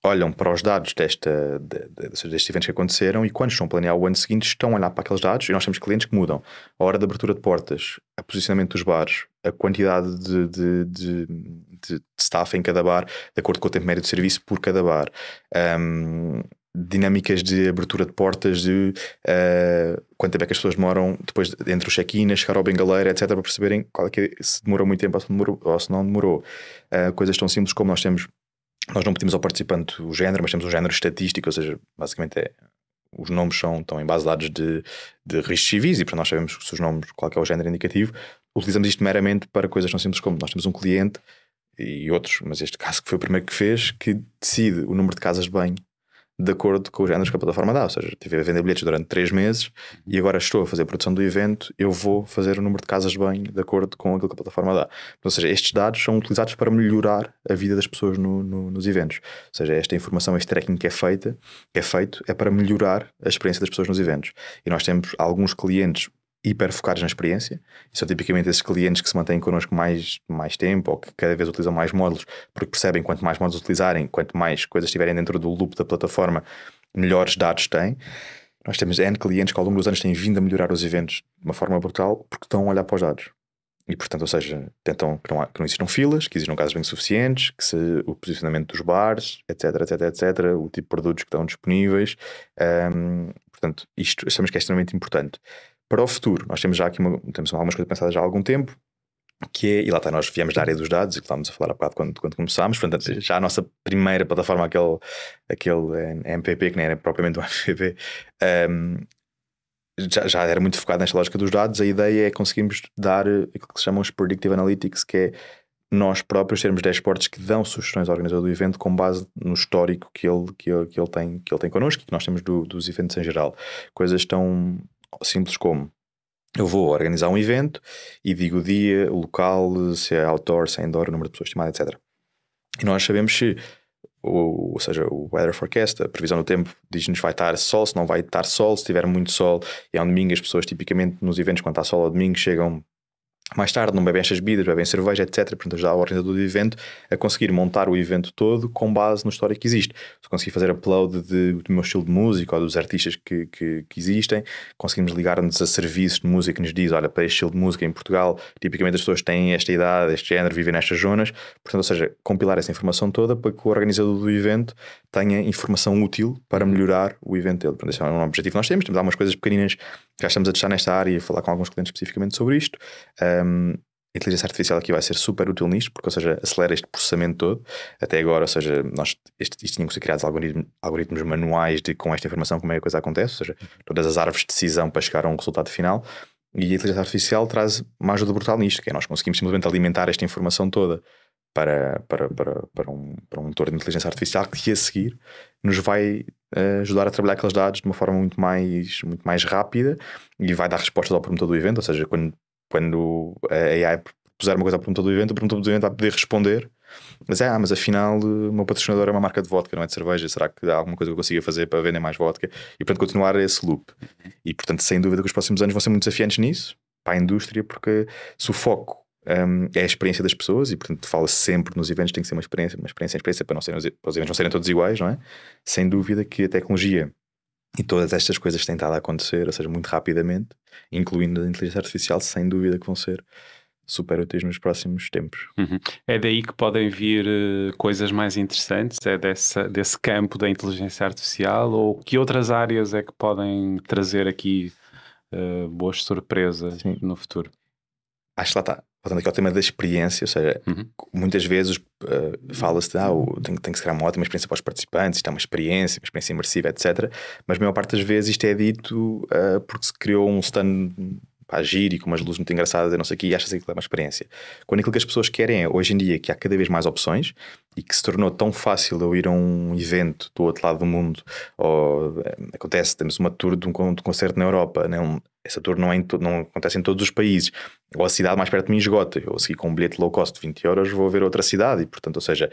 olham para os dados desta, de, de, destes eventos que aconteceram e quando estão a planear o ano seguinte estão a olhar para aqueles dados e nós temos clientes que mudam a hora de abertura de portas, a posicionamento dos bares, a quantidade de, de, de, de staff em cada bar, de acordo com o tempo médio de serviço por cada bar. Um, dinâmicas de abertura de portas, de uh, quanto tempo é que as pessoas demoram depois entre o check-in, a chegar ao bengaleiro, etc., para perceberem qual é que é, se demorou muito tempo ou se, demorou, ou se não demorou. Uh, coisas tão simples como nós temos nós não pedimos ao participante o género, mas temos um género estatístico, ou seja, basicamente é, os nomes são, estão em base de dados de, de registros civis e para nós sabemos se os nomes, qual é o género indicativo. Utilizamos isto meramente para coisas tão simples como nós temos um cliente e outros, mas este caso que foi o primeiro que fez, que decide o número de casas de banho de acordo com os géneros que a plataforma dá. Ou seja, estive a vender bilhetes durante três meses uhum. e agora estou a fazer a produção do evento, eu vou fazer o número de casas de banho de acordo com aquilo que a plataforma dá. Ou seja, estes dados são utilizados para melhorar a vida das pessoas no, no, nos eventos. Ou seja, esta informação, este tracking que é, feita, que é feito, é para melhorar a experiência das pessoas nos eventos. E nós temos alguns clientes hiper focados na experiência e são tipicamente esses clientes que se mantêm connosco mais, mais tempo ou que cada vez utilizam mais módulos porque percebem quanto mais módulos utilizarem, quanto mais coisas estiverem dentro do loop da plataforma, melhores dados têm. Nós temos N clientes que ao longo dos anos têm vindo a melhorar os eventos de uma forma brutal porque estão a olhar para os dados. E, portanto, ou seja, tentam que não, há, que não existam filas, que existam casos bem suficientes, que se, o posicionamento dos bares, etc, etc, etc, o tipo de produtos que estão disponíveis. Um, portanto, isto achamos que é extremamente importante para o futuro. Nós temos já aqui uma, temos algumas coisas pensadas já há algum tempo, que é, e lá está, nós viemos da área dos dados, e que estávamos a falar há bocado quando, quando começámos, portanto, já a nossa primeira plataforma, aquele, aquele eh, MPP, que nem era propriamente um MPP, um, ehm, já, já, era muito focado nesta lógica dos dados, a ideia é conseguirmos dar eh, aquilo que se chamam os Predictive Analytics, que é nós próprios termos dashboards que dão sugestões ao organizador do evento com base no histórico que ele, que ele, que ele, tem, que ele tem connosco e que nós temos do, dos eventos em geral. Coisas tão, simples como eu vou organizar um evento e digo o dia, o local, se é outdoor, se é indoor, o número de pessoas estimadas, etc. E nós sabemos se, ou, ou seja, o weather forecast, a previsão do tempo, diz-nos vai estar sol, se não vai estar sol, se tiver muito sol, e é um domingo as pessoas tipicamente nos eventos, quando está sol ao domingo, chegam mais tarde não bebem estas bebidas, bebem cerveja, etc. Portanto, ajudar o organizador do evento a conseguir montar o evento todo com base no história que existe. Se conseguir fazer upload de, do meu estilo de música ou dos artistas que, que, que existem, conseguimos ligar-nos a serviços de música que nos diz: olha, para este estilo de música em Portugal, tipicamente as pessoas têm esta idade, este género, vivem nestas zonas. Portanto, ou seja, compilar essa informação toda para que o organizador do evento tenha informação útil para uhum. melhorar o evento dele. Portanto, esse é um objetivo que nós temos. Temos algumas coisas pequeninas já estamos a testar nesta área e a falar com alguns clientes especificamente sobre isto. Um, a inteligência artificial aqui vai ser super útil nisto, porque, ou seja, acelera este processamento todo. Até agora, ou seja, nós este, isto tinham que ser criados algoritmo, algoritmos manuais de com esta informação como é que a coisa acontece, ou seja, todas as árvores de decisão para chegar a um resultado final. E a inteligência artificial traz uma ajuda brutal nisto, que é nós conseguimos simplesmente alimentar esta informação toda para, para, para, para, um, para um motor de inteligência artificial que a seguir nos vai ajudar a trabalhar aqueles dados de uma forma muito mais, muito mais rápida e vai dar respostas ao promotor do evento, ou seja, quando, quando a AI puser uma coisa ao promotor do evento, o promotor do evento vai poder responder mas é, ah, mas afinal o eh, meu patrocinador é uma marca de vodka, não é de cerveja. Será que há alguma coisa que eu consiga fazer para vender mais vodka? E portanto continuar esse loop. Uhum. E portanto, sem dúvida que os próximos anos vão ser muito desafiantes nisso, para a indústria, porque se o foco um, é a experiência das pessoas e, portanto, fala-se sempre nos eventos, tem que ser uma experiência, uma experiência, uma experiência, para, não serem, para os eventos não serem todos iguais, não é? Sem dúvida que a tecnologia e todas estas coisas têm estado a acontecer, ou seja, muito rapidamente, incluindo a inteligência artificial, sem dúvida que vão ser super úteis nos próximos tempos. Uhum. É daí que podem vir uh, coisas mais interessantes? É dessa, desse campo da inteligência artificial? Ou que outras áreas é que podem trazer aqui uh, boas surpresas Sim. no futuro? Acho que lá está voltando aqui ao tema da experiência, ou seja, uhum. muitas vezes uh, fala-se de ah, tem, tem que criar uma ótima experiência para os participantes, isto é uma experiência, uma experiência imersiva, etc. Mas a maior parte das vezes isto é dito uh, porque se criou um stand pá, giro e com umas luzes muito engraçadas e não sei o quê, e achas que aquilo é uma experiência. Quando aquilo que as pessoas querem é, hoje em dia, que há cada vez mais opções e que se tornou tão fácil eu ir a um evento do outro lado do mundo, ou eh, acontece, temos uma tour de um, de um concerto na Europa, não, né, essa tour não, é não, acontece em todos os países, ou a cidade mais perto de mim esgota, eu segui com um bilhete low cost de 20 euros, vou ver outra cidade, e portanto, ou seja,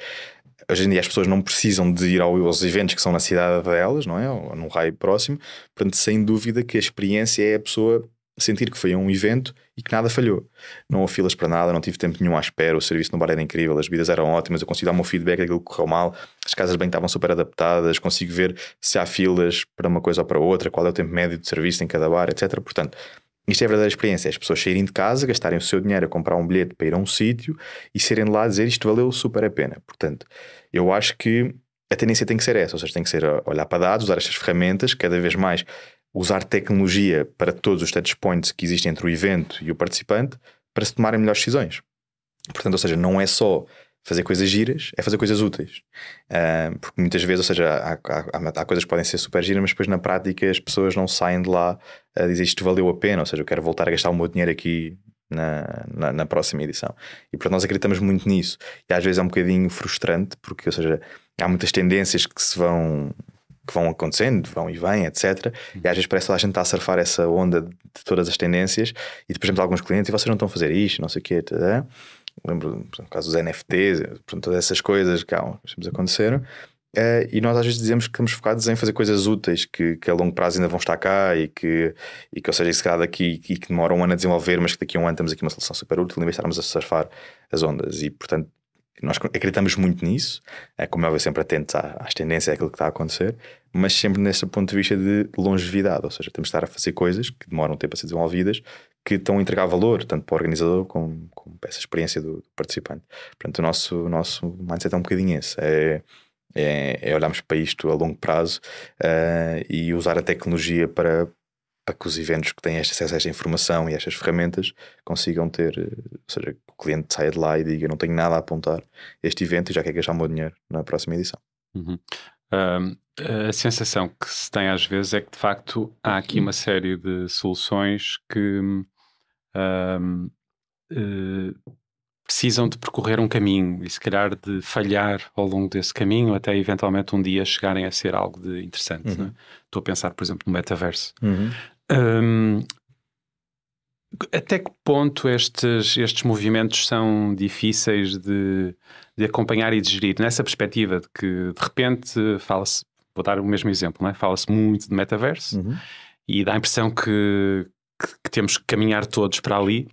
hoje em dia as pessoas não precisam de ir aos eventos que são na cidade delas, não é? Ou num raio próximo. Portanto, sem dúvida que a experiência é a pessoa sentir que foi um evento e que nada falhou. Não houve filas para nada, não tive tempo nenhum à espera, o serviço no bar era incrível, as bebidas eram ótimas, eu consegui dar o meu feedback daquilo que correu mal, as casas bem estavam super adaptadas, consigo ver se há filas para uma coisa ou para outra, qual é o tempo médio de serviço em cada bar, etc. Portanto, isto é a verdadeira experiência, é as pessoas saírem de casa, gastarem o seu dinheiro a comprar um bilhete para ir a um sítio e serem lá a dizer isto valeu super a pena. Portanto, eu acho que a tendência tem que ser essa, ou seja, tem que ser olhar para dados, usar estas ferramentas, cada vez mais usar tecnologia para todos os touch points que existem entre o evento e o participante para se tomarem melhores decisões. Portanto, ou seja, não é só fazer coisas giras, é fazer coisas úteis. Uh, porque muitas vezes, ou seja, há, há, há, coisas que podem ser super giras, mas depois na prática as pessoas não saem de lá a dizer isto valeu a pena, ou seja, eu quero voltar a gastar o meu dinheiro aqui na, na, na, próxima edição. E portanto nós acreditamos muito nisso. E às vezes é um bocadinho frustrante, porque ou seja, há muitas tendências que se vão que vão acontecendo, vão e vêm, etc. E às vezes parece que a gente está a surfar essa onda de todas as tendências e, por exemplo, alguns clientes, e vocês não estão a fazer isto, não sei o quê, tá, lembro, por caso dos NFTs, eh, todas essas coisas que há, estamos aconteceram. Uh, e nós às vezes dizemos que estamos focados em fazer coisas úteis que, que a longo prazo ainda vão estar cá e que, e que ou seja, se calhar daqui e que demora um ano a desenvolver, mas que daqui a um ano temos aqui uma solução super útil, em vez de estarmos a surfar as ondas. E portanto, nós acreditamos muito nisso, é como eu é sempre atento às tendências, daquilo é que está a acontecer, mas sempre nesse ponto de vista de longevidade, ou seja, temos de estar a fazer coisas que demoram tempo a ser desenvolvidas, que estão a entregar valor, tanto para o organizador como, como para essa experiência do, do, participante. Portanto, o nosso, o nosso mindset é um bocadinho esse, é, é, é olharmos para isto a longo prazo uh, e usar a tecnologia para, para que os eventos que têm acesso a esta informação e estas ferramentas consigam ter, eh, ou seja, o cliente saia de lá e diga: Não tenho nada a apontar este evento e já quer gastar o meu dinheiro na próxima edição. Uhum. a sensação que se tem às vezes é que de facto há aqui uma série de soluções que uh, precisam de percorrer um caminho e se calhar de falhar ao longo desse caminho até eventualmente um dia chegarem a ser algo de interessante. Uhum. Né? Estou a pensar, por exemplo, no metaverso. Uhum. Um, até que ponto estes, estes movimentos são difíceis de, de acompanhar e de gerir? Nessa perspectiva de que, de repente, fala-se, vou dar o mesmo exemplo, né? fala-se muito de metaverso uhum. e dá a impressão que, que, que, temos que caminhar todos para ali.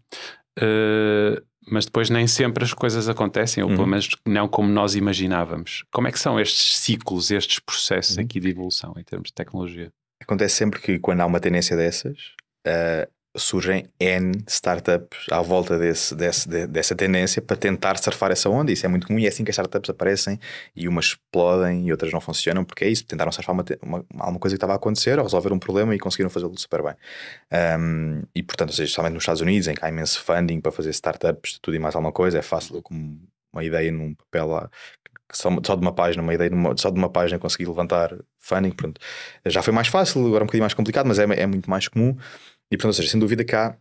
Uh, mas depois nem sempre as coisas acontecem, ou pelo uhum. menos não como nós imaginávamos. Como é que são estes ciclos, estes processos uhum. aqui de evolução em termos de tecnologia? Acontece sempre que quando há uma tendência dessas, ah, surgem N startups à volta desse, desse, de, dessa tendência para tentar surfar essa onda. Isso é muito comum e é assim que as startups aparecem e umas explodem e outras não funcionam, porque é isso. Tentaram surfar uma, uma, alguma coisa que estava a acontecer ou resolver um problema e conseguiram fazê-lo super bem. Um, e portanto, ou seja, especialmente nos Estados Unidos, em que há imenso funding para fazer startups de tudo e mais alguma coisa, é fácil como uma ideia num papel lá, só, só, de uma página, uma ideia só de uma página conseguir levantar funding, pronto. Já foi mais fácil, agora é um bocadinho mais complicado, mas é, é muito mais comum. E portanto, ou seja, sem dúvida que há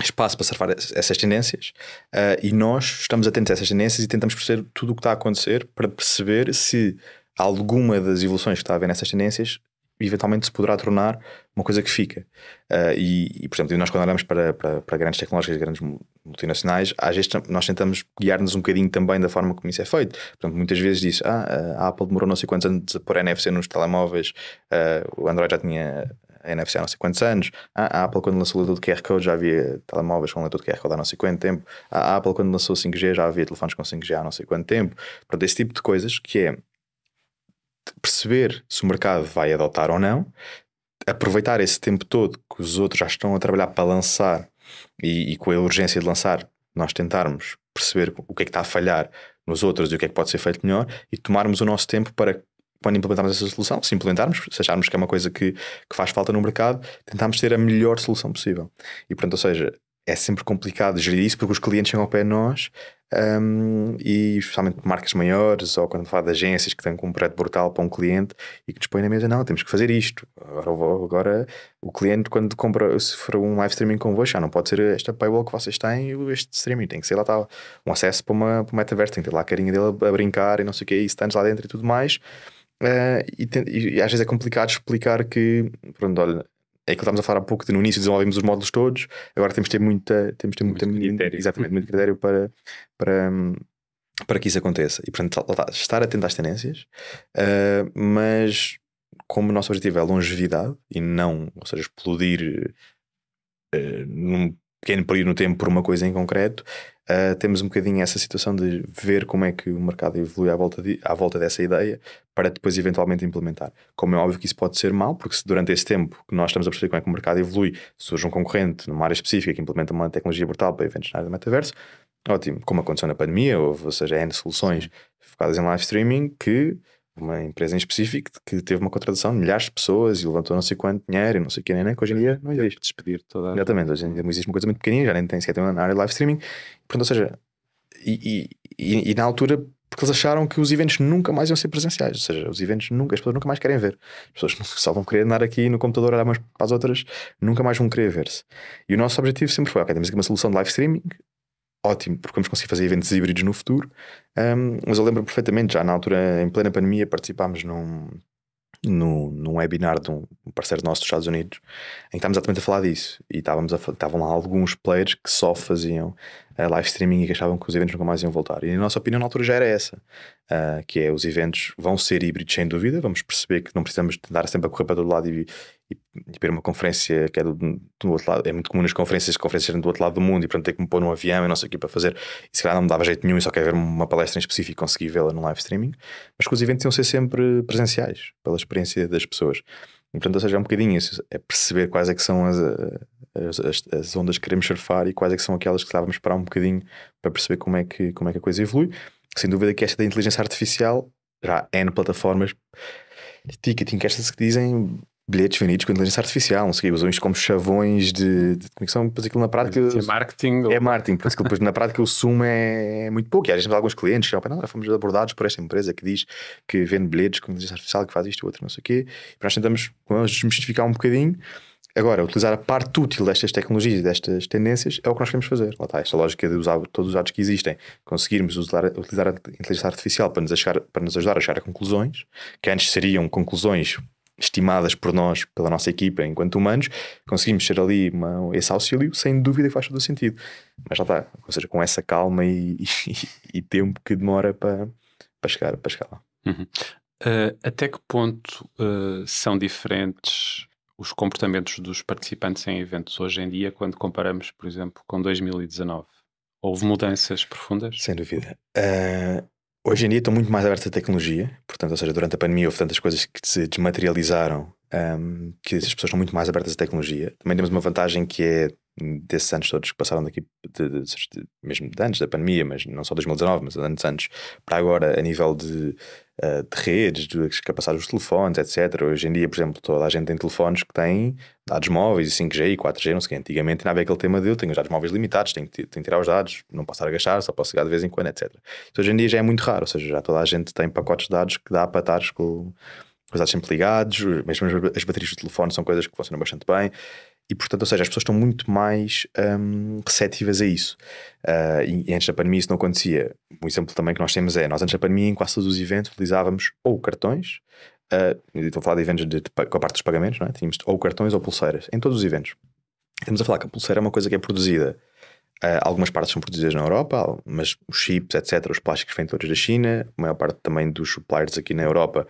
espaço para surfar essas tendências uh, e nós estamos atentos a essas tendências e tentamos perceber tudo o que está a acontecer para perceber se alguma das evoluções que está a haver nessas tendências eventualmente se poderá tornar uma coisa que fica. Uh, e, e, por exemplo, nós quando olhamos para, para, para grandes tecnológicas, grandes multinacionais, às vezes nós tentamos guiar-nos um bocadinho também da forma como isso é feito. Portanto, muitas vezes diz, ah, eh, a Apple demorou não sei quantos anos a pôr NFC nos telemóveis, uh, o Android já tinha a NFC há não sei quantos anos, a Apple quando lançou o leitor de QR Code já havia telemóveis com leitor de QR Code há não sei quanto tempo, a Apple quando lançou o 5G já havia telefones com 5G há não sei quanto tempo, portanto esse tipo de coisas que é perceber se o mercado vai adotar ou não, aproveitar esse tempo todo que os outros já estão a trabalhar para lançar e, e com a urgência de lançar nós tentarmos perceber o que é que está a falhar nos outros e o que é que pode ser feito melhor e tomarmos o nosso tempo para quando implementarmos essa solução, se implementarmos, se acharmos que é uma coisa que, que faz falta no mercado, tentamos ter a melhor solução possível. E portanto, ou seja, é sempre complicado gerir isso porque os clientes chegam ao pé de nós um, e especialmente marcas maiores ou quando fala de agências que têm um projeto brutal para um cliente e que dispõem na mesa, não, temos que fazer isto. Agora, agora o cliente quando compra, se for um live streaming convosco, já ah, não pode ser esta paywall que vocês têm este streaming, tem que ser lá tal, um acesso para uma, para uma metaverso, tem que ter lá a carinha dele a, brincar e não sei o que, e stands lá dentro e tudo mais. Uh, e, tem, e, às vezes é complicado explicar que, pronto, olha, é que estávamos a falar há pouco, de, no início desenvolvemos os módulos todos, agora temos de ter muita, temos de ter muito muita, critério. exatamente, muito critério para, para, para que isso aconteça. E portanto, estar atento às tendências, uh, mas como o nosso objetivo é longevidade e não, ou seja, explodir uh, num pequeno período no tempo por uma coisa em concreto, uh, temos um bocadinho essa situação de ver como é que o mercado evolui à volta, de, à volta dessa ideia para depois eventualmente implementar. Como é óbvio que isso pode ser mal, porque se durante esse tempo que nós estamos a perceber como é que o mercado evolui, surge um concorrente numa área específica que implementa uma tecnologia brutal para eventos na área do metaverso, ótimo. Como aconteceu na pandemia, houve, ou seja, N soluções focadas em live streaming que uma empresa em específico que teve uma contratação de milhares de pessoas e levantou não sei quanto dinheiro e não sei o que, nem, nem que hoje em dia não existe. Despedir toda a... Exatamente, hoje em dia existe uma coisa muito pequenina, já nem tem sequer na área de live streaming. Portanto, ou seja, e, e, e, na altura, porque eles acharam que os eventos nunca mais iam ser presenciais, ou seja, os eventos nunca, as pessoas nunca mais querem ver. As pessoas só vão querer andar aqui no computador olhar umas para as outras, nunca mais vão querer ver-se. E o nosso objetivo sempre foi, ok, temos aqui uma solução de live streaming, ótimo, porque vamos conseguir fazer eventos híbridos no futuro. Um, mas eu lembro perfeitamente, já na altura, em plena pandemia, participámos num, num, num webinar de um parceiro nosso dos Estados Unidos, em que estávamos exatamente a falar disso. E estávamos a, estavam lá alguns players que só faziam uh, live streaming e que achavam que os eventos nunca mais iam voltar. E a nossa opinião na altura já era essa, uh, que é os eventos vão ser híbridos sem dúvida, vamos perceber que não precisamos andar sempre a correr para todo lado e, e, e uma conferência que é do, do, outro lado. É muito comum nas conferências, conferências serem do outro lado do mundo e portanto ter que me pôr num avião e não sei o que para fazer. E se calhar não me dava jeito nenhum e só quer ver uma palestra em específico consegui vê-la no live streaming, mas que os eventos iam ser sempre presenciais, pela experiência das pessoas. E, portanto, ou seja, é um bocadinho isso, é perceber quais é que são as, eh, as, as, ondas que queremos surfar e quais é que são aquelas que estávamos esperar um bocadinho para perceber como é que, como é que a coisa evolui. Sem dúvida que esta da inteligência artificial, já é em plataformas, ticketing, que estas que dizem bilhetes vendidos com inteligência artificial, não sei, usam isto como chavões de, de é são depois aquilo na prática. É marketing. É marketing, porque depois na prática o sumo é, é muito pouco. E às vezes alguns clientes já, não, fomos abordados por esta empresa que diz que vende bilhetes com inteligência artificial, que faz isto ou outro, não sei o quê. E nós tentamos desmistificar um bocadinho Agora, utilizar a parte útil destas tecnologias e destas tendências é o que nós queremos fazer. Lá está esta lógica de usar todos os dados que existem, conseguirmos usar, utilizar a inteligência artificial para nos, achar, para nos ajudar a chegar a conclusões, que antes seriam conclusões estimadas por nós, pela nossa equipa, enquanto humanos, conseguimos ser ali uma, esse auxílio, sem dúvida que faz todo o sentido. Mas lá está, ou seja, com essa calma e, e, e tempo que demora para, para, chegar, para chegar lá. Uhum. Uh, até que ponto uh, são diferentes os comportamentos dos participantes em eventos hoje em dia, quando comparamos, por exemplo, com 2019? Houve mudanças profundas? Sem dúvida. Uh, hoje em dia estão muito mais abertos à tecnologia, portanto, ou seja, durante a pandemia houve tantas coisas que se desmaterializaram um, que as pessoas estão muito mais abertas à tecnologia. Também temos uma vantagem que é desses anos todos que passaram daqui, de, de, de, mesmo de antes da pandemia, mas não só 2019, mas antes anos, para agora, a nível de uh, de redes, de capacidade dos telefones, etc. Hoje em dia, por exemplo, toda a gente tem telefones que têm dados móveis, 5G e 4G, não sei o quê. Antigamente não havia aquele tema de eu tenho os dados móveis limitados, tenho, tenho que tirar os dados, não posso estar a gastar, só posso ligar de vez em quando, etc. Então, hoje em dia já é muito raro, ou seja, já toda a gente tem pacotes de dados que dá para estar com os dados sempre ligados, mesmo as baterias do telefone são coisas que funcionam bastante bem. E, portanto, ou seja, as pessoas estão muito mais um, receptivas a isso. Uh, e, e antes da pandemia isso não acontecia. Um exemplo também que nós temos é, nós antes da pandemia, em quase todos os eventos, utilizávamos ou cartões, uh, estou a falar de eventos de, de, com a parte dos pagamentos, não é? tínhamos ou cartões ou pulseiras, em todos os eventos. Estamos a falar que a pulseira é uma coisa que é produzida Uh, algumas partes são produzidas na Europa, mas os chips, etc., os plásticos vêm todos da China. A maior parte também dos suppliers aqui na Europa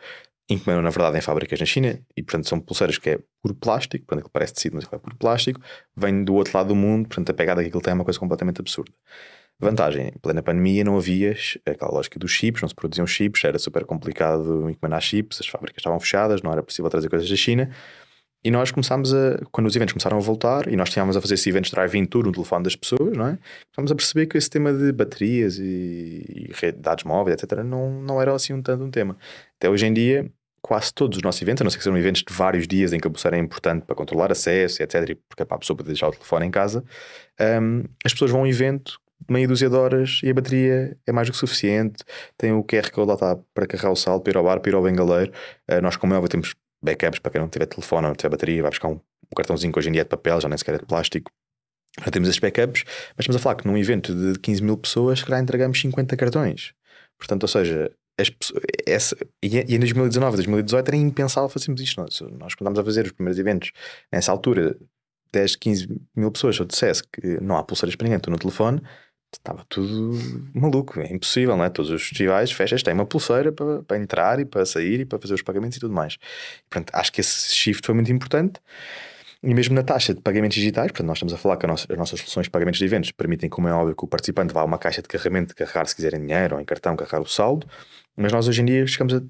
encomendam na verdade em fábricas na China e portanto são pulseiras que é por plástico, portanto aquilo parece tecido, mas é por plástico, vem do outro lado do mundo, portanto a pegada que aquilo tem é uma coisa completamente absurda. Vantagem, em plena pandemia não havia aquela lógica dos chips, não se produziam chips, era super complicado encomendar chips, as fábricas estavam fechadas, não era possível trazer coisas da China, e nós começámos a, quando os eventos começaram a voltar, e nós tínhamos a fazer esses eventos drive-in tour no telefone das pessoas, não é? estamos a perceber que esse tema de baterias e, e dados móveis, etc., não, não era assim um tanto um tema. Até hoje em dia, quase todos os nossos eventos, a não ser que sejam eventos de vários dias em que a pulseira é importante para controlar acesso, etc., e porque é pá, a pessoa pode deixar o telefone em casa, um, as pessoas vão a um evento meia dúzia de horas e a bateria é mais do que suficiente. Tem o QR Code lá está para carregar o salto, para ir ao bar, para ir ao bengaleiro. Uh, nós, como é óbvio, temos backups para quem não tiver telefone ou não tiver bateria, vai buscar um, um cartãozinho que hoje em dia é de papel, já nem sequer é de plástico. Já temos estes backups, mas estamos a falar que num evento de 15 mil pessoas, que já entregamos 50 cartões. Portanto, ou seja, pessoas, essa, e, em 2019, 2018 era impensável fazermos isto. Nós, nós começámos a fazer os primeiros eventos nessa altura, 10, 15 mil pessoas, eu dissesse que não há pulseiras para ninguém, estou no telefone, estava tudo maluco, é impossível, não é? Todos os festivais, festas têm uma pulseira para, para entrar e para sair e para fazer os pagamentos e tudo mais. E, portanto, acho que esse shift foi muito importante. E mesmo na taxa de pagamentos digitais, portanto, nós estamos a falar que nossa, as nossas soluções de pagamentos de eventos permitem, como é óbvio, que o participante vá a uma caixa de carregamento, carregar se quiserem dinheiro ou em cartão, carregar o saldo, mas nós hoje em dia chegamos a.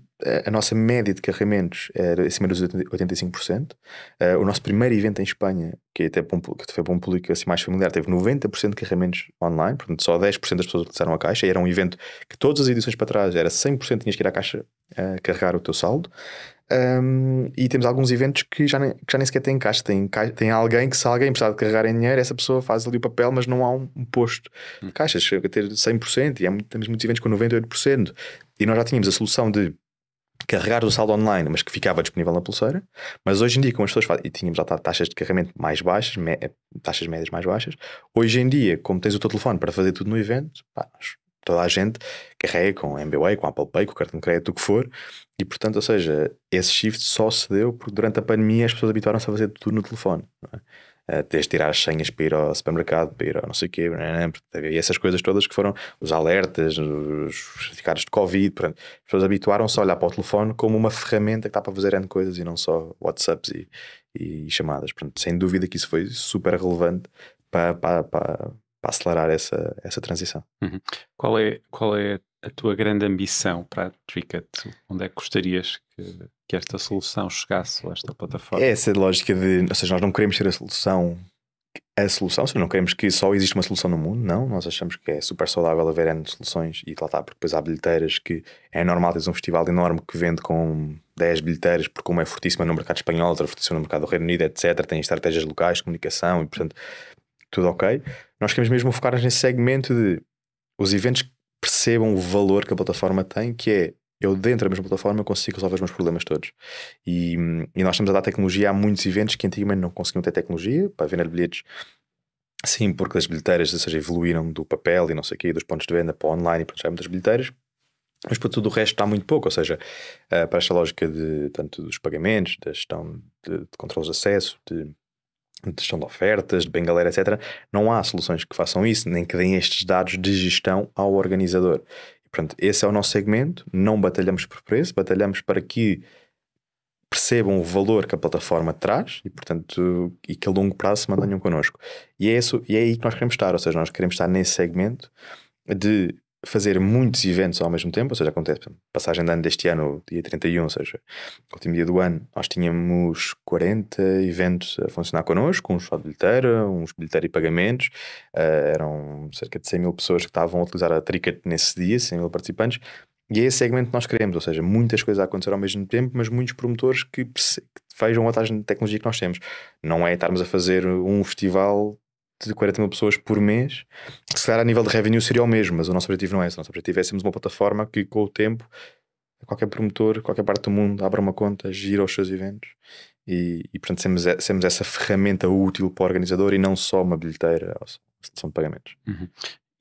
A nossa média de carregamentos era acima dos 85%. Uh, eh, o nosso primeiro evento em Espanha, que, até um, que foi para um público assim mais familiar, teve 90% de carregamentos online, portanto só 10% das pessoas utilizaram a caixa. E era um evento que todas as edições para trás era 100% tinhas que ir à caixa uh, carregar o teu saldo. Um, e temos alguns eventos que já nem, que já nem sequer têm caixa. Tem, tem alguém que, se alguém precisar de carregar em dinheiro, essa pessoa faz ali o papel, mas não há um posto de hum. caixas. Chega a ter 100% e muito, temos muitos eventos com 98%. E nós já tínhamos a solução de carregar o saldo online, mas que ficava disponível na pulseira. Mas hoje em dia, como as pessoas fazem, e tínhamos já taxas de carregamento mais baixas, me, eh, taxas médias mais baixas, hoje em dia, como tens o teu telefone para fazer tudo no evento, pá, toda a gente carrega com MBWay, com Apple Pay, com cartão de crédito, o que for, e portanto, ou seja, esse shift só se deu porque durante a pandemia as pessoas habituaram-se a fazer tudo no telefone. Não é? Eh, tirar as senhas para ir ao supermercado, para ir ao não sei o quê, e essas coisas todas que foram os alertas, os certificados de Covid. Portanto, as pessoas habituaram-se a olhar para o telefone como uma ferramenta que está para fazer coisas e não só WhatsApps e, e chamadas. Portanto, sem dúvida que isso foi super relevante para, para, para, para acelerar essa, essa transição. Uhum. Qual, é, qual é a tua grande ambição para a Tricket? Onde é que gostarias que, que esta solução chegasse a esta plataforma? É essa lógica de, ou seja, nós não queremos ser a solução a solução, ou seja, não queremos que só exista uma solução no mundo, não, nós achamos que é super saudável haver N soluções e lá está, porque depois há bilheteiras que é normal teres um festival enorme que vende com 10 bilheteiras, porque uma é fortíssima no mercado espanhol, outra é fortíssima no mercado do Reino Unido, etc. Tem estratégias locais, comunicação e portanto tudo ok. Nós queremos mesmo focar nesse segmento de os eventos que percebam o valor que a plataforma tem, que é eu dentro da mesma plataforma consigo resolver os meus problemas todos. E, e nós estamos a dar tecnologia a muitos eventos que antigamente não conseguiam ter tecnologia para vender bilhetes. Sim, porque as bilheteiras, ou seja, evoluíram do papel e não sei o quê, dos pontos de venda para online e para já muitas bilheteiras, mas para tudo o resto está muito pouco, ou seja, eh, para esta lógica de tanto dos pagamentos, da gestão de, de controles de acesso, de de gestão de ofertas, de bem galera, etc., não há soluções que façam isso, nem que deem estes dados de gestão ao organizador. portanto, esse é o nosso segmento, não batalhamos por preço, batalhamos para que percebam o valor que a plataforma traz e, portanto, e que a longo prazo se mantenham connosco. E é, isso, e é aí que nós queremos estar, ou seja, nós queremos estar nesse segmento de fazer muitos eventos ao mesmo tempo, ou seja, acontece passagem de ano deste ano, dia 31, ou seja, último dia do ano, nós tínhamos 40 eventos a funcionar connosco, um só de bilheteira, uns bilheteiros e pagamentos, uh, eram cerca de 100 mil pessoas que estavam a utilizar a Tricket nesse dia, 100 mil participantes, e é esse segmento que nós queremos, ou seja, muitas coisas a acontecer ao mesmo tempo, mas muitos promotores que, que vejam a vantagem de tecnologia que nós temos. Não é estarmos a fazer um festival de 40 mil pessoas por mês, que se calhar a nível de revenue seria o mesmo, mas o nosso objetivo não é esse. O nosso objetivo é sermos uma plataforma que, com o tempo, qualquer promotor, qualquer parte do mundo, abra uma conta, gira os seus eventos e, e portanto, sermos, sermos essa ferramenta útil para o organizador e não só uma bilheteira ou sessão de pagamentos. Uhum.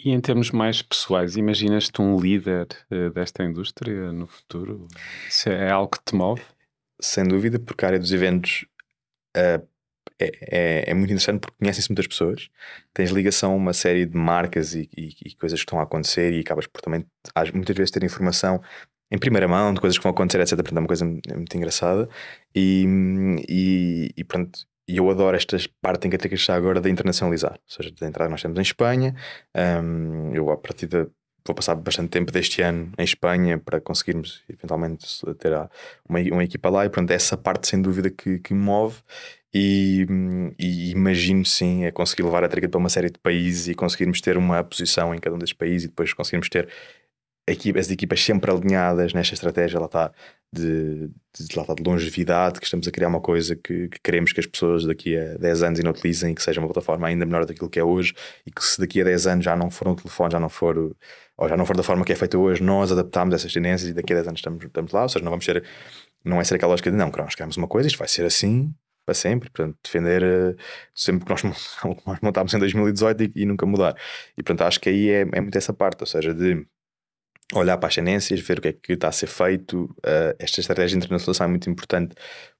E em termos mais pessoais, imaginas-te um líder uh, desta indústria no futuro? Isso é algo que te move? Sem dúvida, porque a área dos eventos uh, é, é, é, muito interessante porque conhecem-se muitas pessoas, tens ligação a uma série de marcas e, e, e, coisas que estão a acontecer e acabas por também, muitas vezes, ter informação em primeira mão de coisas que vão acontecer, etc. Portanto, é uma coisa muito engraçada e, e, e pronto. E eu adoro esta parte em que a que está agora de internacionalizar. Ou seja, de entrada nós estamos em Espanha. Um, eu, a partir de. vou passar bastante tempo deste ano em Espanha para conseguirmos eventualmente ter uma, uma equipa lá e portanto essa parte sem dúvida que, que move e, e, imagino sim é conseguir levar a Trigger para uma série de países e conseguirmos ter uma posição em cada um desses países e depois conseguirmos ter as equipas sempre alinhadas nesta estratégia lá está de, de, lá está de longevidade, que estamos a criar uma coisa que, que, queremos que as pessoas daqui a 10 anos ainda utilizem e que seja uma plataforma ainda menor daquilo que é hoje e que se daqui a 10 anos já não for um telefone, já não for ou já não for da forma que é feita hoje, nós adaptamos essas tendências e daqui a 10 anos estamos, estamos lá, ou seja, não vamos ser não é ser aquela lógica de não, nós queremos uma coisa, isto vai ser assim para sempre, portanto, defender eh, sempre que nós, nós montámos em 2018 e, e, nunca mudar. E portanto, acho que aí é, é muito essa parte, ou seja, de olhar para as tendências, ver o que é que está a ser feito. Uh, esta estratégia internacionalização é muito importante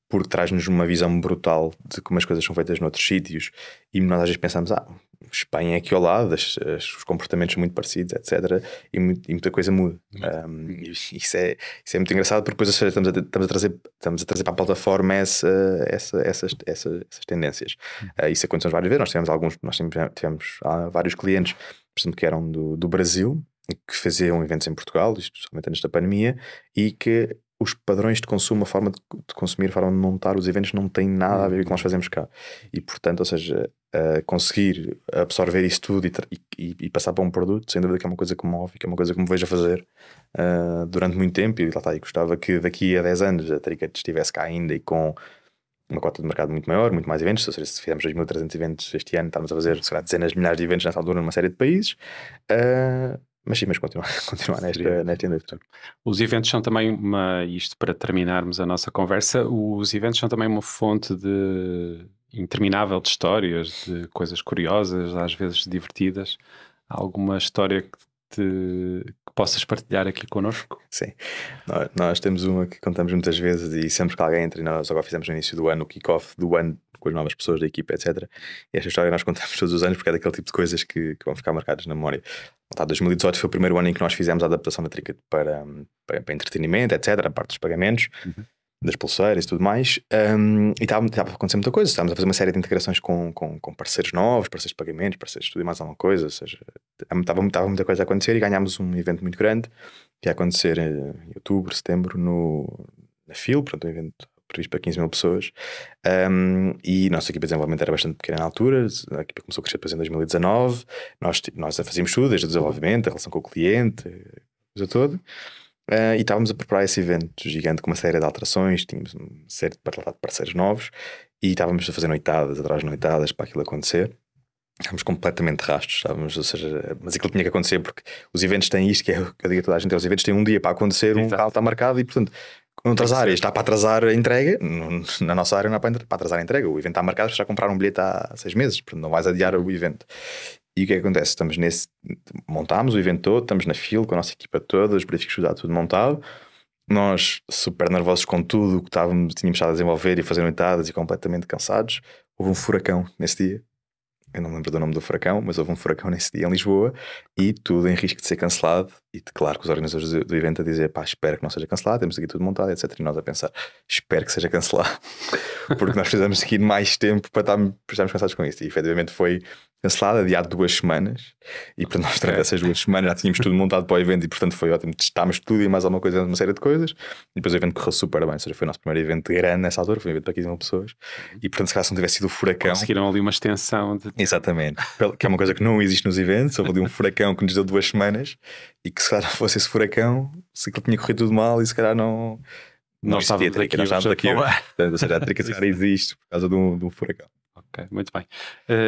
porque traz-nos uma visão brutal de como as coisas são feitas noutros sítios e nós às vezes pensamos, ah, Espanha é aqui ao lado, as, as, os comportamentos muito parecidos, etc. E, muito, e muita coisa muda. Um, isso, é, isso é muito engraçado porque depois estamos, a, estamos, a trazer, estamos a trazer para a plataforma essa, essa, essas, essas, essas tendências. Uh, isso aconteceu várias vezes. Nós tivemos alguns, nós tivemos, ah, vários clientes, por exemplo, que eram do, do Brasil, que faziam eventos em Portugal, somente antes da pandemia, e que os padrões de consumo, a forma de, de, consumir, a forma de montar os eventos não tem nada a ver com o que nós uhum. fazemos cá. E portanto, ou seja, uh, conseguir absorver isso tudo e, e, e, passar para um produto, sem dúvida que é uma coisa que me move, que é uma coisa que me vejo a fazer uh, durante muito tempo. E lá está, e gostava que daqui a 10 anos a Tricket estivesse cá ainda e com uma cota de mercado muito maior, muito mais eventos. Ou seja, se fizermos 2.300 eventos este ano, estamos a fazer, será, dezenas de milhares de eventos nessa altura numa série de países. Uh, mas sim, mas continuar, continuar nesta, nesta indústria. Os eventos são também uma, isto para terminarmos a nossa conversa, os eventos são também uma fonte de interminável de histórias, de coisas curiosas, às vezes divertidas. Há alguma história que te, que possas partilhar aqui connosco? Sim, nós, nós, temos uma que contamos muitas vezes e sempre que alguém entre nós, agora fizemos no início do ano o kickoff do ano com as novas pessoas da equipa, etc. E esta história nós contamos todos os anos porque é daquele tipo de coisas que, que vão ficar marcadas na memória. Tá, 2018 foi o primeiro ano em que nós fizemos a adaptação da Tricket para, para, para, entretenimento, etc., a parte dos pagamentos. Uhum das pulseiras e tudo mais. Um, e estava a acontecer muita coisa. Estávamos a fazer uma série de integrações com, com, com parceiros novos, parceiros de pagamentos, parceiros de tudo e mais alguma coisa. Ou seja, estava, estava muita coisa a acontecer e ganhámos um evento muito grande que ia acontecer eh, em outubro, setembro, no, na FIL, portanto, um evento produz para 15 mil pessoas. Um, e nossa equipa de desenvolvimento era bastante pequena na altura, a equipa começou a crescer depois em 2019. Nós, nós fazíamos tudo, desde o desenvolvimento, a relação com o cliente, coisa toda. Uh, e estávamos a preparar esse evento gigante com uma série de alterações, tínhamos uma série de parceiros novos e estávamos a fazer noitadas atrás de noitadas para aquilo acontecer. Estávamos completamente rastos, estávamos, ou seja, mas aquilo tinha que acontecer porque os eventos têm isto, que é o que eu digo a toda a gente: é os eventos têm um dia para acontecer, um Exato. local está marcado e, portanto, outras áreas está para atrasar a entrega, na nossa área não é para atrasar a entrega. O evento está marcado, já comprar um bilhete há seis meses, portanto não vais adiar o evento. E o que, é que acontece? Estamos nesse. Montámos o evento todo, estamos na fila com a nossa equipa toda, os bríficos está tudo montado. Nós, super nervosos com tudo o que estávamos, tínhamos estado a desenvolver e fazer noitadas e completamente cansados. Houve um furacão nesse dia. Eu não me lembro do nome do furacão, mas houve um furacão nesse dia em Lisboa e tudo em risco de ser cancelado e claro que os organizadores do, do evento a dizer, pá, espero que não seja cancelado, temos aqui tudo montado, etc. E nós a pensar, espero que seja cancelado, porque nós precisamos seguir mais tempo para, estar, para estarmos cansados com isto. E efetivamente foi cancelado, adiado duas semanas. E para nós, durante é. essas duas semanas, já tínhamos tudo montado para o evento e, portanto, foi ótimo. Testámos tudo e mais alguma coisa, uma série de coisas. E depois o evento correu super bem. Ou seja, foi o nosso primeiro evento grande nessa altura, foi um evento para 15 mil pessoas. E, portanto, se calhar se não tivesse sido o furacão. Conseguiram ali uma extensão. De... Exatamente. Que é uma coisa que não existe nos eventos. Houve ali um furacão que nos deu duas semanas e que se calhar fosse esse furacão, se aquilo tinha corrido tudo mal e se calhar não. Não, não aqui, não nós estávamos aqui. Portanto, a trica se calhar existe por causa de um, de um furacão. Ok, muito bem.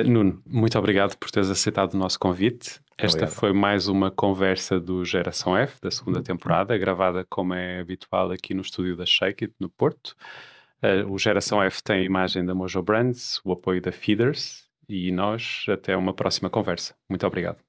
Uh, Nuno, muito obrigado por teres aceitado o nosso convite. Esta obrigado. foi mais uma conversa do Geração F, da segunda uhum. temporada, gravada como é habitual aqui no estúdio da Shake no Porto. Uh, o Geração F tem a imagem da Mojo Brands, o apoio da Feeders e nós até uma próxima conversa. Muito obrigado.